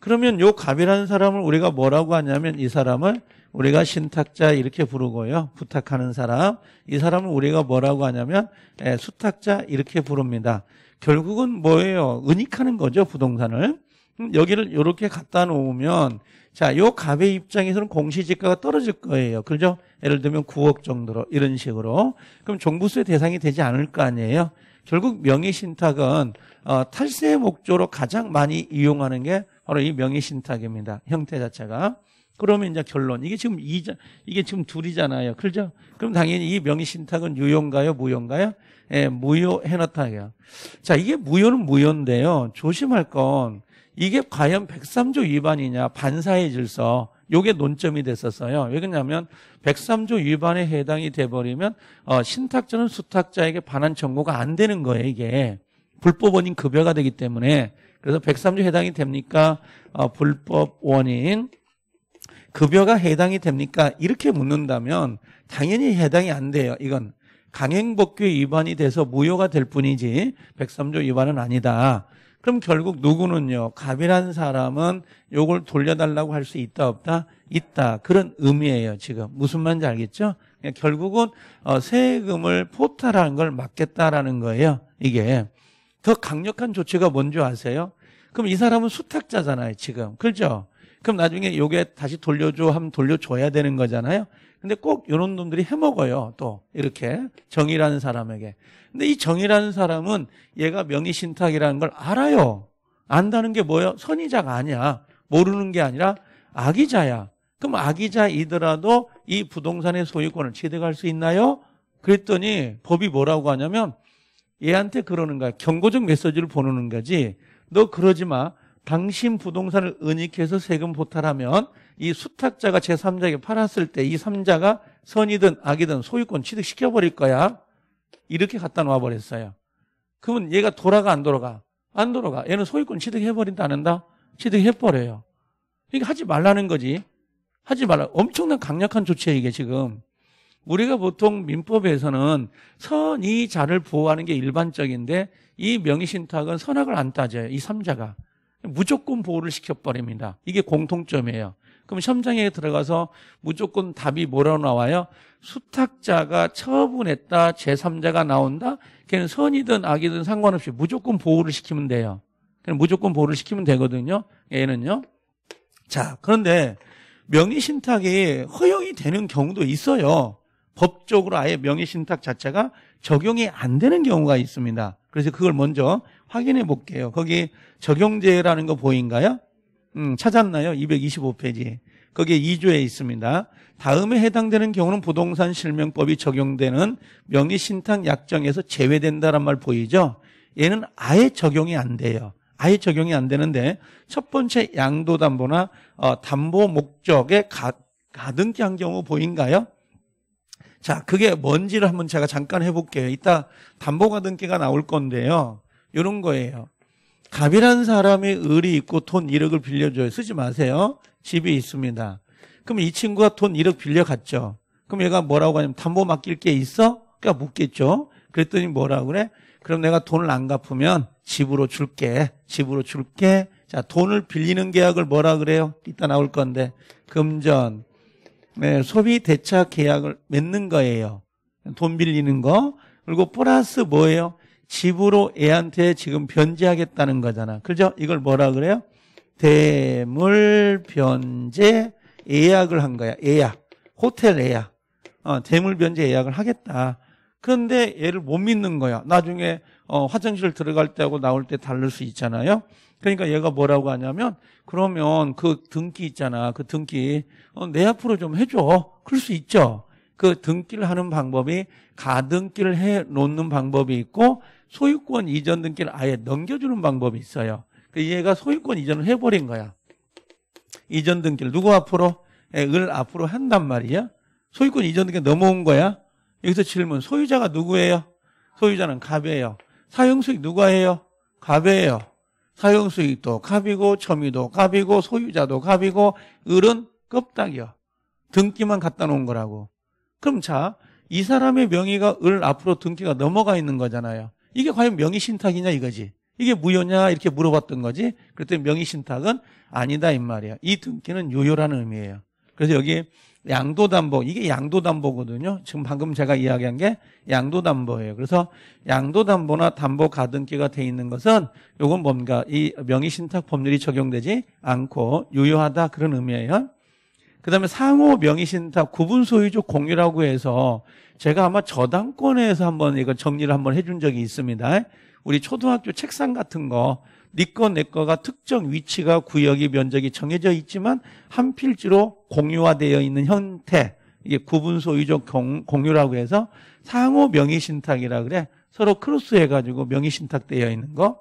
그러면 요 갑이라는 사람을 우리가 뭐라고 하냐면 이 사람을 우리가 신탁자 이렇게 부르고요. 부탁하는 사람. 이 사람을 우리가 뭐라고 하냐면 예, 수탁자 이렇게 부릅니다. 결국은 뭐예요? 은닉하는 거죠. 부동산을. 음, 여기를 이렇게 갖다 놓으면 자, 요 갑의 입장에서는 공시지가가 떨어질 거예요. 그죠? 예를 들면 9억 정도로 이런 식으로. 그럼 종부세 대상이 되지 않을 거 아니에요. 결국 명의신탁은 어, 탈세 목적으로 가장 많이 이용하는 게 바로 이 명의신탁입니다. 형태 자체가. 그러면 이제 결론 이게 지금 이자 이게 지금 둘이잖아요. 그렇죠? 그럼 당연히 이 명의신탁은 유효인가요, 무효인가요? 예, 무효 해놨다요. 자, 이게 무효는 무효인데요. 조심할 건 이게 과연 103조 위반이냐 반사의 질서 요게 논점이 됐었어요. 왜 그러냐면 103조 위반에 해당이 돼버리면 어, 신탁자는 수탁자에게 반환 청구가 안 되는 거예요. 이게 불법 원인 급여가 되기 때문에 그래서 103조 해당이 됩니까? 어, 불법 원인 급여가 해당이 됩니까? 이렇게 묻는다면 당연히 해당이 안 돼요. 이건 강행법규 위반이 돼서 무효가 될 뿐이지 103조 위반은 아니다. 그럼 결국 누구는요? 갑이라는 사람은 요걸 돌려달라고 할 수 있다 없다? 있다. 그런 의미예요, 지금. 무슨 말인지 알겠죠? 그러니까 결국은 어, 세금을 포탈하는 걸 막겠다라는 거예요. 이게 더 강력한 조치가 뭔지 아세요? 그럼 이 사람은 수탁자잖아요, 지금. 그렇죠? 그럼 나중에 요게 다시 돌려줘 하면 돌려줘야 되는 거잖아요. 근데 꼭 이런 놈들이 해먹어요. 또 이렇게 정의라는 사람에게. 근데 이 정의라는 사람은 얘가 명의신탁이라는 걸 알아요. 안다는 게 뭐예요? 선의자가 아니야. 모르는 게 아니라 악의자야. 그럼 악의자이더라도 이 부동산의 소유권을 취득할 수 있나요? 그랬더니 법이 뭐라고 하냐면 얘한테 그러는 거야. 경고적 메시지를 보내는 거지. 너 그러지 마. 당신 부동산을 은닉해서 세금 포탈하면 이 수탁자가 제3자에게 팔았을 때 이 3자가 선이든 악이든 소유권 취득시켜버릴 거야. 이렇게 갖다 놓아버렸어요. 그러면 얘가 돌아가 안 돌아가? 안 돌아가. 얘는 소유권 취득해버린다 안 한다? 취득해버려요. 그러니까 하지 말라는 거지. 하지 말라. 엄청난 강력한 조치예요, 이게 지금. 우리가 보통 민법에서는 선이자를 보호하는 게 일반적인데 이 명의신탁은 선악을 안 따져요. 이 3자가. 무조건 보호를 시켜버립니다. 이게 공통점이에요. 그럼 시험장에 들어가서 무조건 답이 뭐라고 나와요? 수탁자가 처분했다, 제3자가 나온다? 걔는 선이든 악이든 상관없이 무조건 보호를 시키면 돼요. 그냥 무조건 보호를 시키면 되거든요. 얘는요. 자, 그런데 명의신탁이 허용이 되는 경우도 있어요. 법적으로 아예 명의신탁 자체가 적용이 안 되는 경우가 있습니다. 그래서 그걸 먼저 확인해 볼게요. 거기 적용제라는 거 보인가요? 음, 찾았나요? 225페이지. 거기에 2조에 있습니다. 다음에 해당되는 경우는 부동산 실명법이 적용되는 명의신탁 약정에서 제외된다란 말 보이죠? 얘는 아예 적용이 안 돼요. 아예 적용이 안 되는데 첫 번째 양도담보나 어, 담보 목적에 가, 가등기 한 경우 보인가요? 자, 그게 뭔지를 한번 제가 잠깐 해볼게요. 이따 담보가등기가 나올 건데요. 이런 거예요. 갑이라는 사람이 을이 있고 돈 1억을 빌려줘요. 쓰지 마세요. 집이 있습니다. 그럼 이 친구가 돈 1억 빌려갔죠. 그럼 얘가 뭐라고 하냐면 담보 맡길 게 있어? 그러니까 묻겠죠. 그랬더니 뭐라고 그래? 그럼 내가 돈을 안 갚으면 집으로 줄게. 집으로 줄게. 자, 돈을 빌리는 계약을 뭐라 그래요? 이따 나올 건데. 금전. 네, 소비 대차 계약을 맺는 거예요. 돈 빌리는 거. 그리고 플러스 뭐예요? 집으로 애한테 지금 변제하겠다는 거잖아. 그죠? 이걸 뭐라 그래요? 대물 변제 예약을 한 거야. 예약. 호텔 예약. 어, 대물 변제 예약을 하겠다. 그런데 얘를 못 믿는 거야. 나중에 어, 화장실 들어갈 때하고 나올 때 다를 수 있잖아요. 그러니까 얘가 뭐라고 하냐면 그러면 그 등기 있잖아. 그 등기 어, 내 앞으로 좀 해줘. 그럴 수 있죠. 그 등기를 하는 방법이 가등기를 해 놓는 방법이 있고 소유권 이전 등기를 아예 넘겨주는 방법이 있어요. 그 얘가 소유권 이전을 해버린 거야. 이전 등기를 누구 앞으로? 예, 을 앞으로 한단 말이야. 소유권 이전 등기 넘어온 거야. 여기서 질문. 소유자가 누구예요? 소유자는 갑이에요. 사용수익 누가 해요? 갑이에요. 사용수익도 갑이고 점유도 갑이고 소유자도 갑이고 을은 껍닥이요 등기만 갖다 놓은 거라고. 그럼 자, 이 사람의 명의가 을 앞으로 등기가 넘어가 있는 거잖아요. 이게 과연 명의신탁이냐 이거지. 이게 무효냐 이렇게 물어봤던 거지. 그랬더니 명의신탁은 아니다 이 말이야. 이 등기는 유효라는 의미예요. 그래서 여기 양도담보 이게 양도담보거든요. 지금 방금 제가 이야기한 게 양도담보예요. 그래서 양도담보나 담보 가등기가 돼 있는 것은 요건 뭔가 이 명의신탁 법률이 적용되지 않고 유효하다 그런 의미예요. 그 다음에 상호 명의신탁 구분 소유주 공유라고 해서 제가 아마 저당권에서 한번 이거 정리를 한번 해준 적이 있습니다. 우리 초등학교 책상 같은 거, 니거내 네 거가 특정 위치가 구역이 면적이 정해져 있지만 한 필지로 공유화되어 있는 형태, 이게 구분 소유적 공유라고 해서 상호 명의신탁이라 그래. 서로 크로스해가지고 명의신탁되어 있는 거.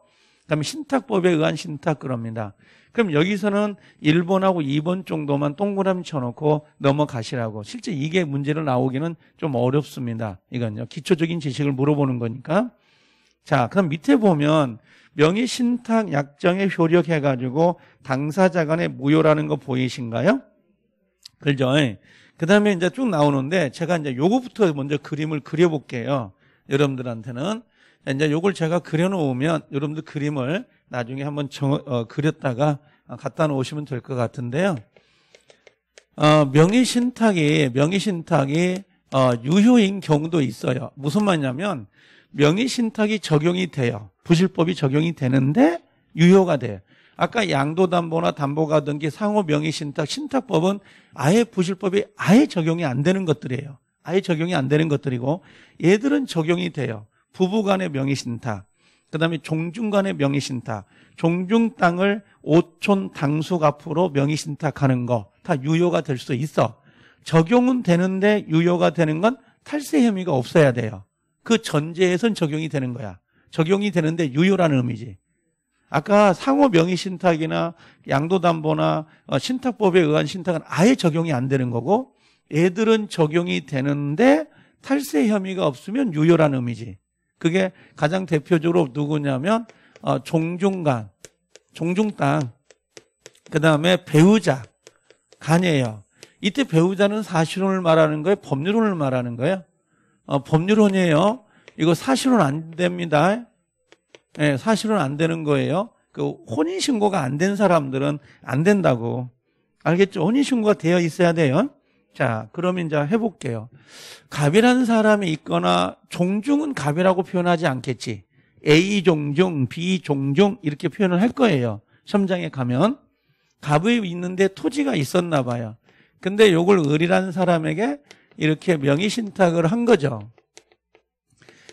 그다음에 신탁법에 의한 신탁 그럽니다. 그럼 여기서는 1번하고 2번 정도만 동그라미 쳐놓고 넘어가시라고. 실제 이게 문제로 나오기는 좀 어렵습니다. 이건요. 기초적인 지식을 물어보는 거니까. 자, 그럼 밑에 보면 명의 신탁 약정에 효력해 가지고 당사자 간의 무효라는 거 보이신가요? 그죠? 예. 그다음에 이제 쭉 나오는데 제가 이제 요거부터 먼저 그림을 그려 볼게요. 여러분들한테는 이제 요걸 제가 그려놓으면 여러분들 그림을 나중에 한번 정, 어, 그렸다가 갖다 놓으시면 될 것 같은데요. 어, 명의신탁이 명의신탁이 어, 유효인 경우도 있어요. 무슨 말이냐면 명의신탁이 적용이 돼요. 부실법이 적용이 되는데 유효가 돼요. 아까 양도담보나 담보가 등기 상호 명의신탁 신탁법은 아예 부실법이 아예 적용이 안 되는 것들이에요. 아예 적용이 안 되는 것들이고 얘들은 적용이 돼요. 부부 간의 명의 신탁, 그다음에 종중 간의 명의 신탁, 종중 땅을 5촌 당속 앞으로 명의 신탁하는 거 다 유효가 될 수 있어. 적용은 되는데 유효가 되는 건 탈세 혐의가 없어야 돼요. 그 전제에선 적용이 되는 거야. 적용이 되는데 유효라는 의미지. 아까 상호 명의 신탁이나 양도담보나 어, 신탁법에 의한 신탁은 아예 적용이 안 되는 거고 애들은 적용이 되는데 탈세 혐의가 없으면 유효라는 의미지. 그게 가장 대표적으로 누구냐면 어, 종중간종중땅그 다음에 배우자, 간이에요. 이때 배우자는 사실혼을 말하는 거예요? 법률혼을 말하는 거예요? 어, 법률혼이에요. 이거 사실혼 안 됩니다. 예, 사실혼 안 되는 거예요. 그 혼인신고가 안 된 사람들은 안 된다고. 알겠죠? 혼인신고가 되어 있어야 돼요. 자, 그러면 이제 해볼게요. 갑이라는 사람이 있거나 종중은 갑이라고 표현하지 않겠지. A 종중, B 종중 이렇게 표현을 할 거예요. 섬장에 가면 갑이 있는데 토지가 있었나 봐요. 근데 요걸 을이라는 사람에게 이렇게 명의 신탁을 한 거죠.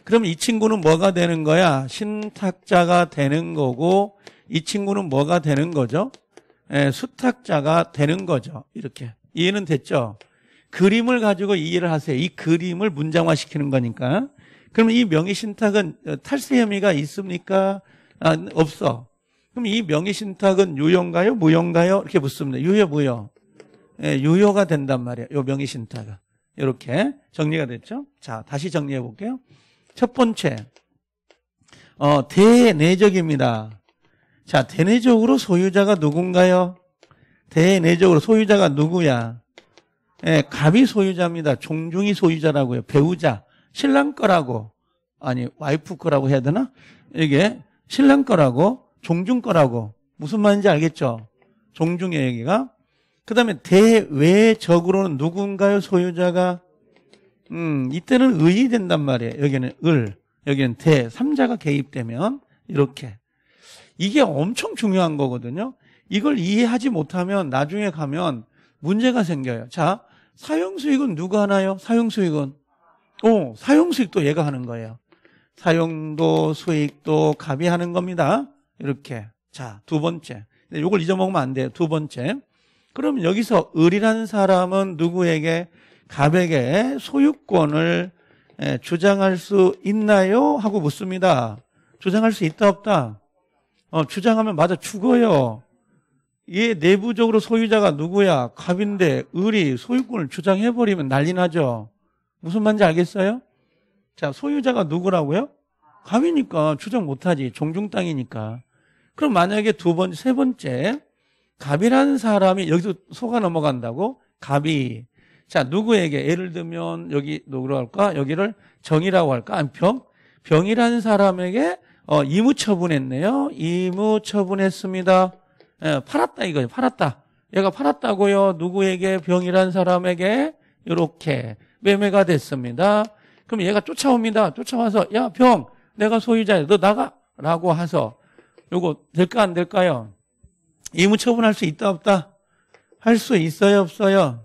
그럼 이 친구는 뭐가 되는 거야? 신탁자가 되는 거고 이 친구는 뭐가 되는 거죠? 예, 수탁자가 되는 거죠. 이렇게. 이해는 됐죠? 그림을 가지고 이해를 하세요. 이 그림을 문장화시키는 거니까. 그러면 이 명의신탁은 어, 탈세 혐의가 있습니까? 아, 없어. 그럼 이 명의신탁은 유효인가요? 무효인가요? 이렇게 묻습니다. 유효, 무효. 예, 유효가 된단 말이에요. 요 명의신탁은. 이렇게 정리가 됐죠? 자, 다시 정리해 볼게요. 첫 번째. 어, 대내적입니다. 자, 대내적으로 소유자가 누군가요? 대내적으로 소유자가 누구야? 예, 갑이 소유자입니다. 종중이 소유자라고요. 배우자. 신랑 거라고. 아니, 와이프 거라고 해야 되나? 이게 신랑 거라고, 종중 거라고. 무슨 말인지 알겠죠? 종중의 얘기가. 그 다음에 대외적으로는 누군가요? 소유자가. 음, 이때는 의이 된단 말이에요. 여기는 을, 여기는 대. 삼자가 개입되면 이렇게. 이게 엄청 중요한 거거든요. 이걸 이해하지 못하면 나중에 가면 문제가 생겨요. 자, 사용 수익은 누가 하나요? 사용 수익은 어, 사용 수익도 얘가 하는 거예요. 사용도 수익도 갑이 하는 겁니다. 이렇게. 자, 두 번째. 이걸 잊어먹으면 안 돼요. 두 번째. 그럼 여기서 을이라는 사람은 누구에게 갑에게 소유권을 예, 주장할 수 있나요? 하고 묻습니다. 주장할 수 있다 없다? 어, 주장하면 맞아 죽어요. 이 내부적으로 소유자가 누구야? 갑인데 을이 소유권을 주장해버리면 난리 나죠. 무슨 말인지 알겠어요? 자, 소유자가 누구라고요? 갑이니까 주장 못하지. 종중 땅이니까. 그럼 만약에 두 번, 세 번째 갑이라는 사람이 여기서 속아 넘어간다고 갑이 자 누구에게 예를 들면 여기 누구로 할까 여기를 정이라고 할까 아니 병 병이라는 사람에게 어, 이무 처분했네요 이무 처분했습니다 예, 팔았다 이거죠 팔았다. 얘가 팔았다고요. 누구에게 병이란 사람에게 이렇게 매매가 됐습니다. 그럼 얘가 쫓아옵니다. 쫓아와서 야 병, 내가 소유자야. 너 나가라고 해서 요거 될까 안 될까요? 의무처분할 수 있다 없다? 할 수 있어요 없어요?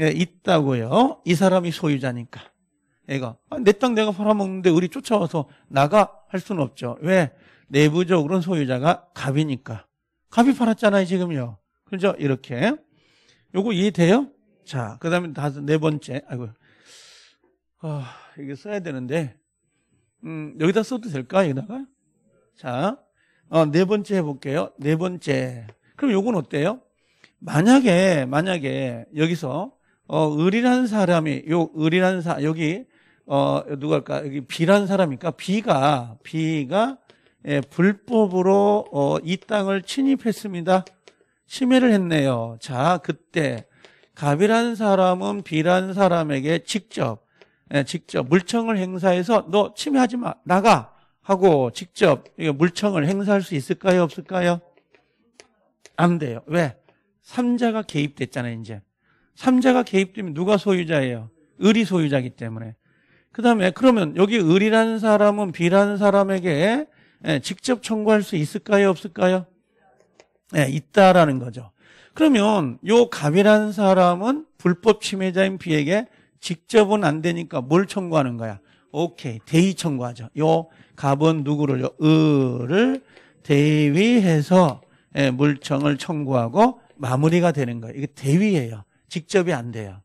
예, 있다고요. 이 사람이 소유자니까. 애가 아, 내땅 내가 팔아먹는데 우리 쫓아와서 나가 할 수는 없죠. 왜? 내부적으로는 소유자가 갑이니까. 갑이 팔았잖아요, 지금요. 그죠? 이렇게. 요거 이해돼요? 자, 그 다음에 다섯, 네 번째. 아이고. 어, 아, 이게 써야 되는데. 음, 여기다 써도 될까? 여기다가? 자, 어, 네 번째 해볼게요. 네 번째. 그럼 요건 어때요? 만약에, 만약에 여기서, 어, 을이라는 사람이, 요, 을이라는 사, 여기, 어, 누가 할까? 여기 비라는 사람이니까 비가 B가 예, 불법으로 어, 이 땅을 침입했습니다. 침해를 했네요. 자, 그때 갑이라는 사람은 비라는 사람에게 직접 예, 직접 물청을 행사해서 너 침해하지 마 나가 하고 직접 물청을 행사할 수 있을까요? 없을까요? 안 돼요. 왜? 삼자가 개입됐잖아요. 이제 삼자가 개입되면 누가 소유자예요? 을이 소유자이기 때문에. 그 다음에 그러면 여기 을이라는 사람은 비라는 사람에게 예, 직접 청구할 수 있을까요? 없을까요? 네, 있다라는 거죠. 그러면 요 갑이라는 사람은 불법 침해자인 B에게 직접은 안 되니까 뭘 청구하는 거야? 오케이. 대의 청구하죠. 요 갑은 누구를요? 을을 대위해서 예, 물청을 청구하고 마무리가 되는 거예요. 이게 대위예요. 직접이 안 돼요.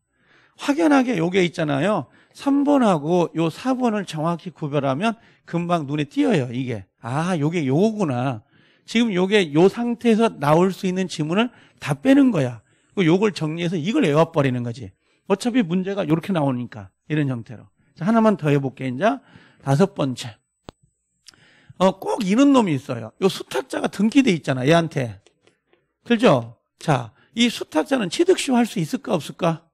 확연하게 요게 있잖아요. 3번하고 요 4번을 정확히 구별하면 금방 눈에 띄어요. 이게. 아, 요게 요거구나. 지금 요게 요 상태에서 나올 수 있는 지문을 다 빼는 거야. 그 요걸 정리해서 이걸 외워버리는 거지. 어차피 문제가 요렇게 나오니까 이런 형태로. 자, 하나만 더 해볼게 이제 다섯 번째. 어, 꼭 이런 놈이 있어요. 요 수탁자가 등기돼 있잖아, 얘한테. 그죠? 자, 이 수탁자는 취득시효 할 수 있을까 없을까?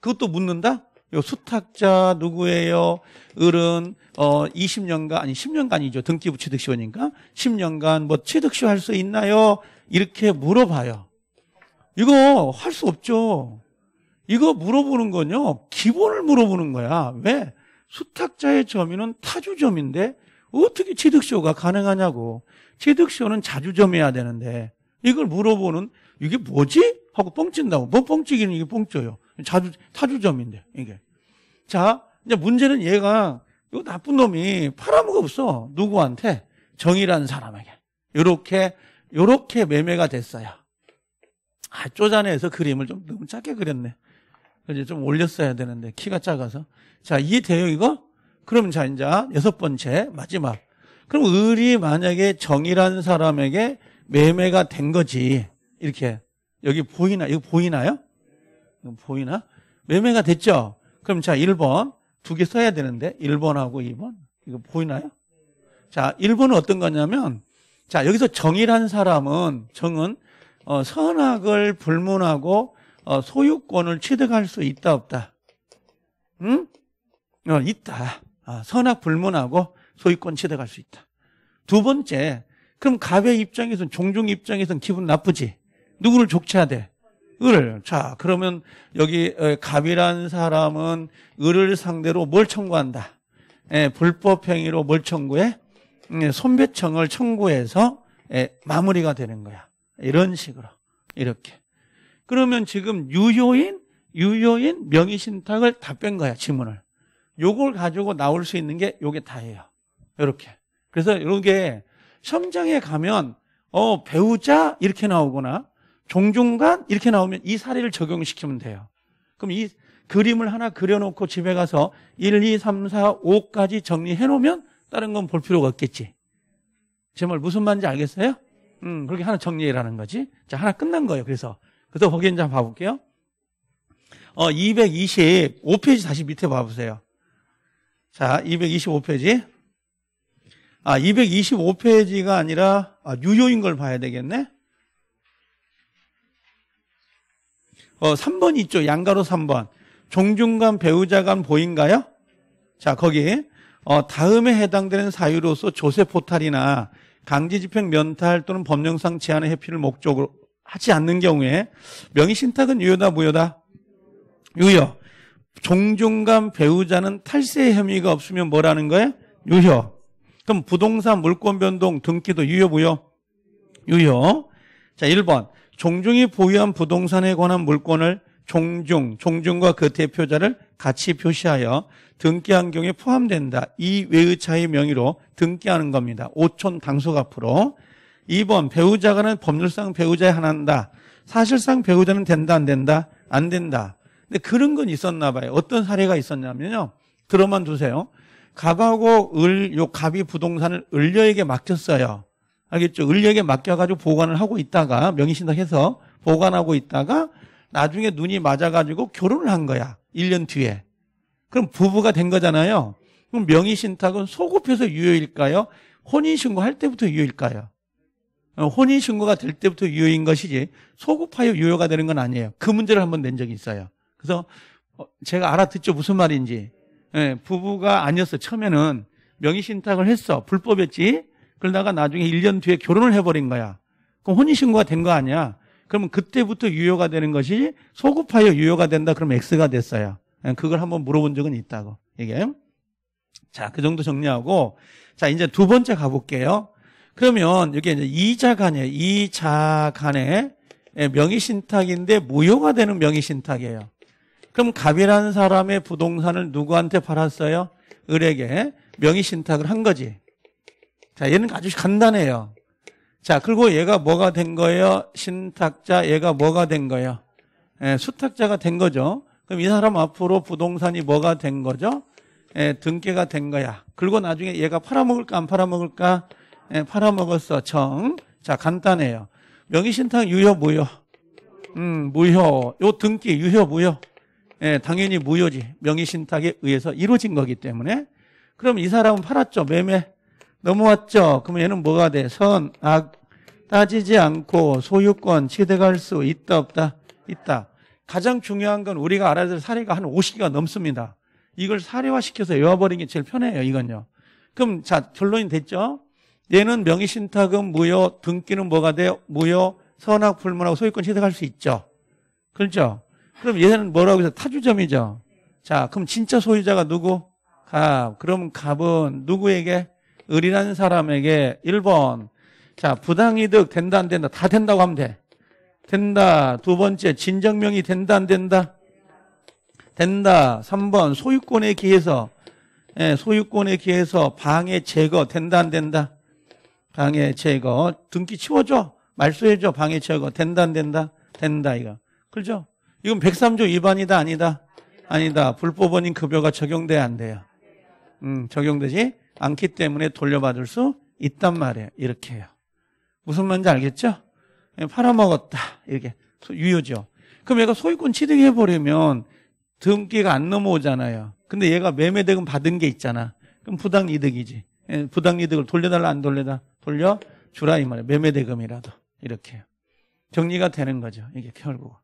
그것도 묻는다? 요 수탁자 누구예요? 을은 어 20년간 아니 10년간이죠. 등기부 취득시효니까 10년간 뭐 취득시효 할수 있나요? 이렇게 물어봐요. 이거 할 수 없죠. 이거 물어보는 건요. 기본을 물어보는 거야. 왜? 수탁자의 점유는 타주점인데 어떻게 취득시효가 가능하냐고. 취득시효는 자주점해야 되는데 이걸 물어보는 이게 뭐지? 하고 뻥친다고. 뭐 뻥치기는 이게 뻥쳐요. 자주 타주점인데 이게. 자, 이제 문제는 얘가 이거 나쁜 놈이 팔아먹어 없어. 누구한테? 정이라는 사람에게. 요렇게 요렇게 매매가 됐어요 아, 쪼잔해서 그림을 좀 너무 작게 그렸네. 이제 좀 올렸어야 되는데 키가 작아서. 자, 이해돼요, 이거? 그럼 자, 이제 여섯 번째 마지막. 그럼 을이 만약에 정이라는 사람에게 매매가 된 거지. 이렇게 여기 보이나 이거 보이나요? 보이나? 매매가 됐죠? 그럼 자, 1번. 두 개 써야 되는데, 1번하고 2번. 이거 보이나요? 자, 1번은 어떤 거냐면, 자, 여기서 정이란 사람은, 정은, 어, 선악을 불문하고, 어, 소유권을 취득할 수 있다, 없다? 응? 어, 있다. 아, 선악 불문하고 소유권 취득할 수 있다. 두 번째, 그럼 갑의 입장에선, 종종 입장에선 기분 나쁘지? 누구를 족쳐야 돼? 을 자, 그러면 여기 갑이란 사람은 을을 상대로 뭘 청구한다? 예, 불법 행위로 뭘 청구해? 예, 손배청을 청구해서 예, 마무리가 되는 거야. 이런 식으로 이렇게. 그러면 지금 유효인 유효인 명의신탁을 다 뺀 거야 지문을. 요걸 가지고 나올 수 있는 게 요게 다예요. 이렇게. 그래서 요게 시험장에 가면 어 배우자 이렇게 나오거나 종중간 이렇게 나오면 이 사례를 적용시키면 돼요. 그럼 이 그림을 하나 그려놓고 집에 가서 1, 2, 3, 4, 5까지 정리해놓으면 다른 건 볼 필요가 없겠지. 제 말 무슨 말인지 알겠어요? 음, 그렇게 하나 정리해라는 거지. 자, 하나 끝난 거예요. 그래서. 그래서 거기 이제 한번 봐볼게요. 어, 225페이지 다시 밑에 봐보세요. 자, 225페이지. 아, 225페이지가 아니라, 아, 유효인 걸 봐야 되겠네? 어, 3번 있죠. 양가로 3번. 종중간 배우자 간 보인가요? 자, 거기. 어, 다음에 해당되는 사유로서 조세 포탈이나 강제집행 면탈 또는 법령상 제한의 회피를 목적으로 하지 않는 경우에 명의신탁은 유효다 무효다? 유효. 종중간 배우자는 탈세 혐의가 없으면 뭐라는 거예요? 유효. 그럼 부동산 물권 변동 등기도 유효 무효? 유효. 자, 1번. 종중이 보유한 부동산에 관한 물건을 종중, 종중과 그 대표자를 같이 표시하여 등기환경에 포함된다. 이 외의 차의 명의로 등기하는 겁니다. 5촌 당속 앞으로. 2번 배우자가는 법률상 배우자에한한다 사실상 배우자는 된다 안 된다? 안 된다. 근데 그런 건 있었나 봐요. 어떤 사례가 있었냐면요. 들어만 두세요. 갑하고 을, 요 갑이 부동산을 을녀에게 맡겼어요. 알겠죠? 을에게 맡겨가지고 보관을 하고 있다가 명의신탁해서 보관하고 있다가 나중에 눈이 맞아가지고 결혼을 한 거야. 1년 뒤에. 그럼 부부가 된 거잖아요. 그럼 명의신탁은 소급해서 유효일까요? 혼인신고할 때부터 유효일까요? 어, 혼인신고가 될 때부터 유효인 것이지 소급하여 유효가 되는 건 아니에요. 그 문제를 한번 낸 적이 있어요. 그래서 어, 제가 알아듣죠. 무슨 말인지. 예, 부부가 아니었어. 처음에는 명의신탁을 했어. 불법이었지. 그러다가 나중에 1년 뒤에 결혼을 해버린 거야. 그럼 혼인신고가 된 거 아니야. 그러면 그때부터 유효가 되는 것이 소급하여 유효가 된다. 그럼 X가 됐어요. 예, 그걸 한번 물어본 적은 있다고. 이게. 자, 그 정도 정리하고. 자, 이제 두 번째 가볼게요. 그러면 여기 이제 이자 간에 이자 간에 예, 명의신탁인데 무효가 되는 명의신탁이에요. 그럼 갑이라는 사람의 부동산을 누구한테 팔았어요? 을에게 명의신탁을 한 거지. 자, 얘는 아주 간단해요. 자, 그리고 얘가 뭐가 된 거예요? 신탁자, 얘가 뭐가 된 거예요? 예, 수탁자가 된 거죠. 그럼 이 사람 앞으로 부동산이 뭐가 된 거죠? 예, 등기가 된 거야. 그리고 나중에 얘가 팔아먹을까 안 팔아먹을까? 예, 팔아먹었어. 정. 자, 간단해요. 명의신탁 유효 무효. 음, 무효. 요 등기 유효 무효. 예, 당연히 무효지. 명의신탁에 의해서 이루어진 거기 때문에. 그럼 이 사람은 팔았죠. 매매. 넘어왔죠? 그러면 얘는 뭐가 돼? 선, 악 따지지 않고 소유권 취득할 수 있다 없다? 있다. 가장 중요한 건 우리가 알아야 될 사례가 한 50개가 넘습니다. 이걸 사례화시켜서 외워버리는 게 제일 편해요, 이건요. 그럼 자, 결론이 됐죠? 얘는 명의신탁은 무효, 등기는 뭐가 돼요? 무효, 선악 불문하고 소유권 취득할 수 있죠. 그렇죠? 그럼 얘는 뭐라고 해서 타주점이죠. 자, 그럼 진짜 소유자가 누구? 갑. 그럼 갑은 누구에게? 을이라는 사람에게 1번 자 부당이득 된다 안 된다 다 된다고 하면 돼 된다 두 번째 진정명이 된다 안 된다 된다 3번 소유권에 기해서 예, 소유권에 기해서 방해 제거 된다 안 된다 방해 제거 등기 치워줘 말소해줘 방해 제거 된다 안 된다 된다 이거 그죠 이건 103조 위반이다 아니다 아니다 불법 원인 급여가 적용돼안 돼요 음 적용되지 않기 때문에 돌려받을 수 있단 말이에요. 이렇게 해요. 무슨 말인지 알겠죠? 예, 팔아먹었다. 이렇게 유효죠. 그럼 얘가 소유권 취득해버리면 등기가 안 넘어오잖아요. 근데 얘가 매매대금 받은 게 있잖아. 그럼 부당이득이지. 예, 부당이득을 돌려달라 안 돌려다 돌려 주라 이 말이에요. 매매대금이라도 이렇게 정리가 되는 거죠. 이게 결국.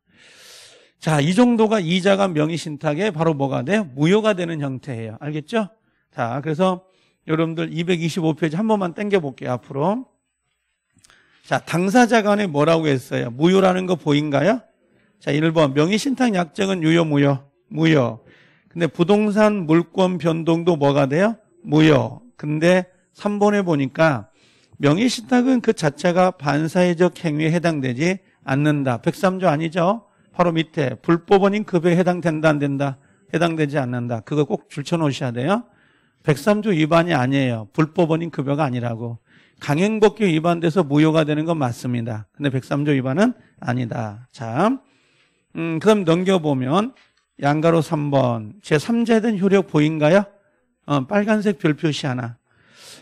자, 이 정도가 이자가 명의신탁에 바로 뭐가 돼? 무효가 되는 형태예요. 알겠죠? 자, 그래서 여러분들 225페이지 한 번만 땡겨볼게요, 앞으로. 자, 당사자 간에 뭐라고 했어요? 무효라는 거 보인가요? 자, 1번. 명의신탁 약정은 유효, 무효? 무효. 근데 부동산 물권 변동도 뭐가 돼요? 무효. 근데 3번에 보니까 명의신탁은 그 자체가 반사회적 행위에 해당되지 않는다. 103조 아니죠? 바로 밑에 불법 원인 급에 해당된다, 안 된다? 해당되지 않는다. 그거 꼭 줄쳐놓으셔야 돼요. 103조 위반이 아니에요. 불법 원인 급여가 아니라고. 강행법규 위반돼서 무효가 되는 건 맞습니다. 근데 103조 위반은 아니다. 자, 음, 그럼 넘겨보면 양가로 3번. 제3자에 대한 효력 보인가요? 어, 빨간색 별 표시 하나.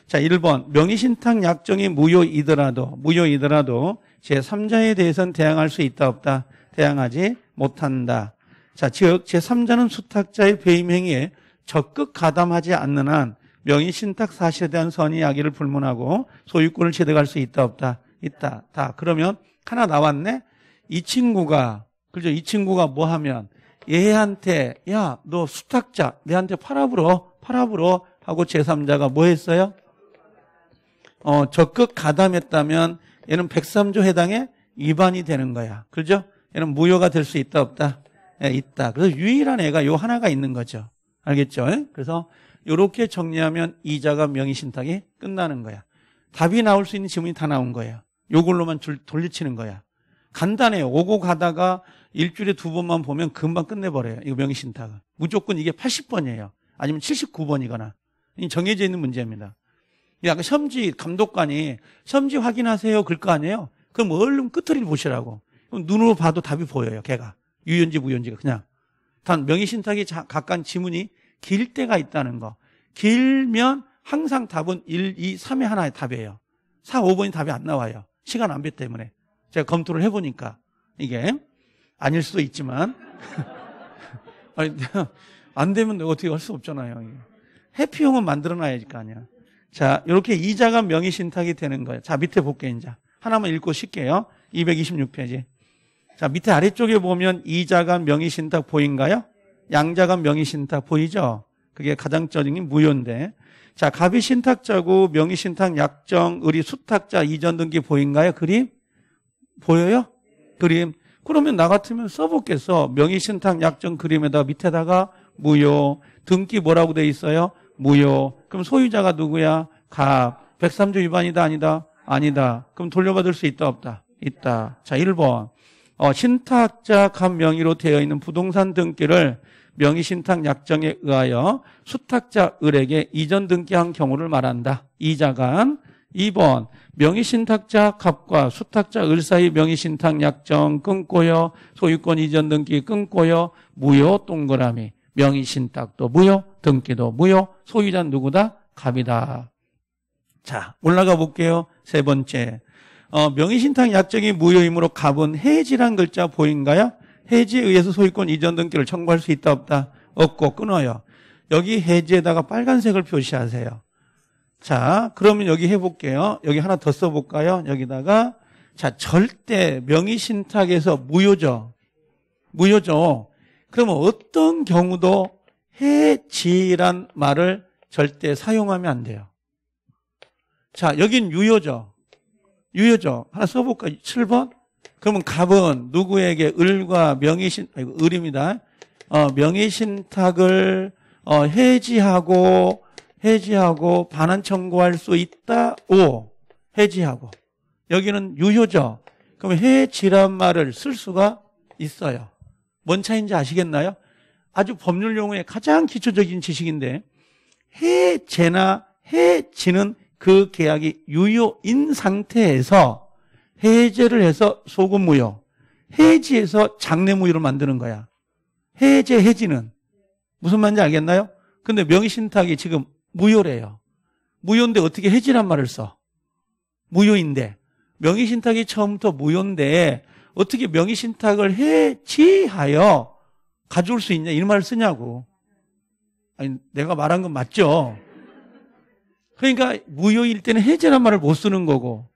자, 1번. 명의신탁 약정이 무효이더라도, 무효이더라도 제3자에 대해서는 대항할 수 있다 없다. 대항하지 못한다. 자, 즉, 제3자는 수탁자의 배임행위에 적극 가담하지 않는 한 명의 신탁 사실에 대한 선의 이야기를 불문하고 소유권을 취득할 수 있다 없다 있다 다 그러면 하나 나왔네 이 친구가 그죠 이 친구가 뭐 하면 얘한테 야 너 수탁자 내한테 팔아불어 팔아불어 하고 제3자가 뭐 했어요? 어 적극 가담했다면 얘는 103조 해당에 위반이 되는 거야 그죠? 얘는 무효가 될 수 있다 없다 예, 있다 그래서 유일한 애가 요 하나가 있는 거죠 알겠죠? 예? 그래서 이렇게 정리하면 이자가 명의신탁이 끝나는 거야. 답이 나올 수 있는 지문이 다 나온 거야요걸로만 돌리치는 거야. 간단해요. 오고 가다가 일주일에 두 번만 보면 금방 끝내버려요. 이거 명의신탁은. 무조건 이게 80번이에요. 아니면 79번이거나. 정해져 있는 문제입니다. 아까 섬지 감독관이 섬지 확인하세요 그럴 거 아니에요? 그럼 얼른 끝을 보시라고. 그럼 눈으로 봐도 답이 보여요. 걔가. 유연지 무연지가 그냥. 단 명의신탁이 각각 지문이 길 때가 있다는 거. 길면 항상 답은 1, 2, 3의 하나의 답이에요. 4, 5번이 답이 안 나와요. 시간 안배 때문에. 제가 검토를 해보니까 이게 아닐 수도 있지만 <laughs> 아니, <laughs> 안 되면 어떻게 할 수 없잖아요. 해피형은 만들어놔야지 거 아니야. 자, 이렇게 이자가 명의신탁이 되는 거예요. 자, 밑에 볼게요, 이제. 하나만 읽고 쉴게요. 226페이지. 자, 밑에 아래쪽에 보면 이자가 명의신탁 보인가요? 양자가 명의신탁 보이죠? 그게 가장적인 게 무효인데. 자, 갑이 신탁자고 명의 신탁 약정 의리 수탁자 이전 등기 보인가요? 그림? 보여요? 그림. 그러면 나 같으면 써볼겠어. 명의 신탁 약정 그림에다가 밑에다가 무효. 등기 뭐라고 돼 있어요? 무효. 그럼 소유자가 누구야? 갑. 103조 위반이다 아니다? 아니다. 그럼 돌려받을 수 있다 없다? 있다. 자, 1번. 어, 신탁자 간 명의로 되어 있는 부동산 등기를 명의 신탁 약정에 의하여 수탁자 을에게 이전 등기한 경우를 말한다. 이자간 2번 명의 신탁자 갑과 수탁자 을 사이 명의 신탁 약정 끊고요. 소유권 이전 등기 끊고요. 무효 동그라미. 명의 신탁도 무효, 등기도 무효. 소유자 누구다? 갑이다. 자, 올라가 볼게요. 세 번째. 어, 명의신탁 약정이 무효이므로 갑은 해지란 글자 보인가요? 해지에 의해서 소유권 이전 등기를 청구할 수 있다 없다? 없고 끊어요. 여기 해지에다가 빨간색을 표시하세요. 자, 그러면 여기 해볼게요. 여기 하나 더 써볼까요? 여기다가 자, 절대 명의신탁에서 무효죠. 무효죠. 그러면 어떤 경우도 해지란 말을 절대 사용하면 안 돼요. 자, 여긴 유효죠. 유효죠. 하나 써볼까? 7번? 그러면 갑은 누구에게 을과 명의신, 아이고, 을입니다. 어, 명의신탁을, 어, 해지하고, 해지하고, 반환 청구할 수 있다? 오. 해지하고. 여기는 유효죠. 그럼 해지란 말을 쓸 수가 있어요. 뭔차인지 아시겠나요? 아주 법률 용어의 가장 기초적인 지식인데, 해제나 해지는 그 계약이 유효인 상태에서 해제를 해서 소금 무효, 해지해서 장례무효를 만드는 거야. 해제, 해지는. 무슨 말인지 알겠나요? 근데 명의신탁이 지금 무효래요. 무효인데 어떻게 해지란 말을 써? 무효인데. 명의신탁이 처음부터 무효인데 어떻게 명의신탁을 해지하여 가져올 수 있냐? 이런 말을 쓰냐고. 아니, 내가 말한 건 맞죠? 그러니까 무효일 때는 해제란 말을 못 쓰는 거고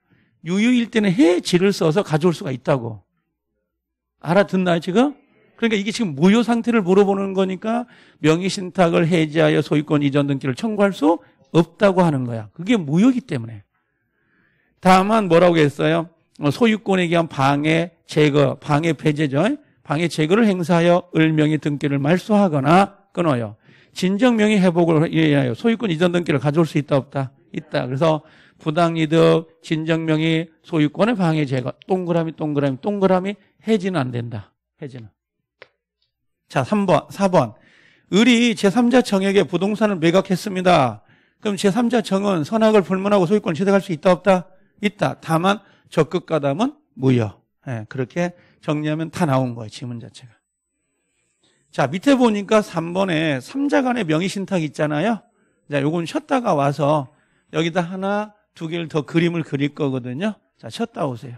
유효일 때는 해지를 써서 가져올 수가 있다고. 알아듣나요, 지금? 그러니까 이게 지금 무효 상태를 물어보는 거니까 명의신탁을 해제하여 소유권 이전 등기를 청구할 수 없다고 하는 거야. 그게 무효이기 때문에. 다만 뭐라고 했어요? 소유권에 대한 방해, 제거, 방해 배제죠. 방해 제거를 행사하여 을명의 등기를 말소하거나 끊어요. 진정 명예 회복을 위하여 소유권 이전 등기를 가져올 수 있다 없다 있다. 그래서 부당이득, 진정 명예, 소유권의 방해 제거 동그라미 동그라미 동그라미 해지는 안 된다. 해지는. 자, 3번, 4번. 을이 제3자 청에게 부동산을 매각했습니다. 그럼 제3자 청은 선악을 불문하고 소유권을 취득할 수 있다 없다? 있다. 다만 적극 가담은 무효. 예, 그렇게 정리하면 다 나온 거예요. 지문 자체가. 자, 밑에 보니까 3번에 삼자간의 명의 신탁 있잖아요. 자, 요건 쉬었다가 와서 여기다 하나, 두 개를 더 그림을 그릴 거거든요. 자, 쉬었다 오세요.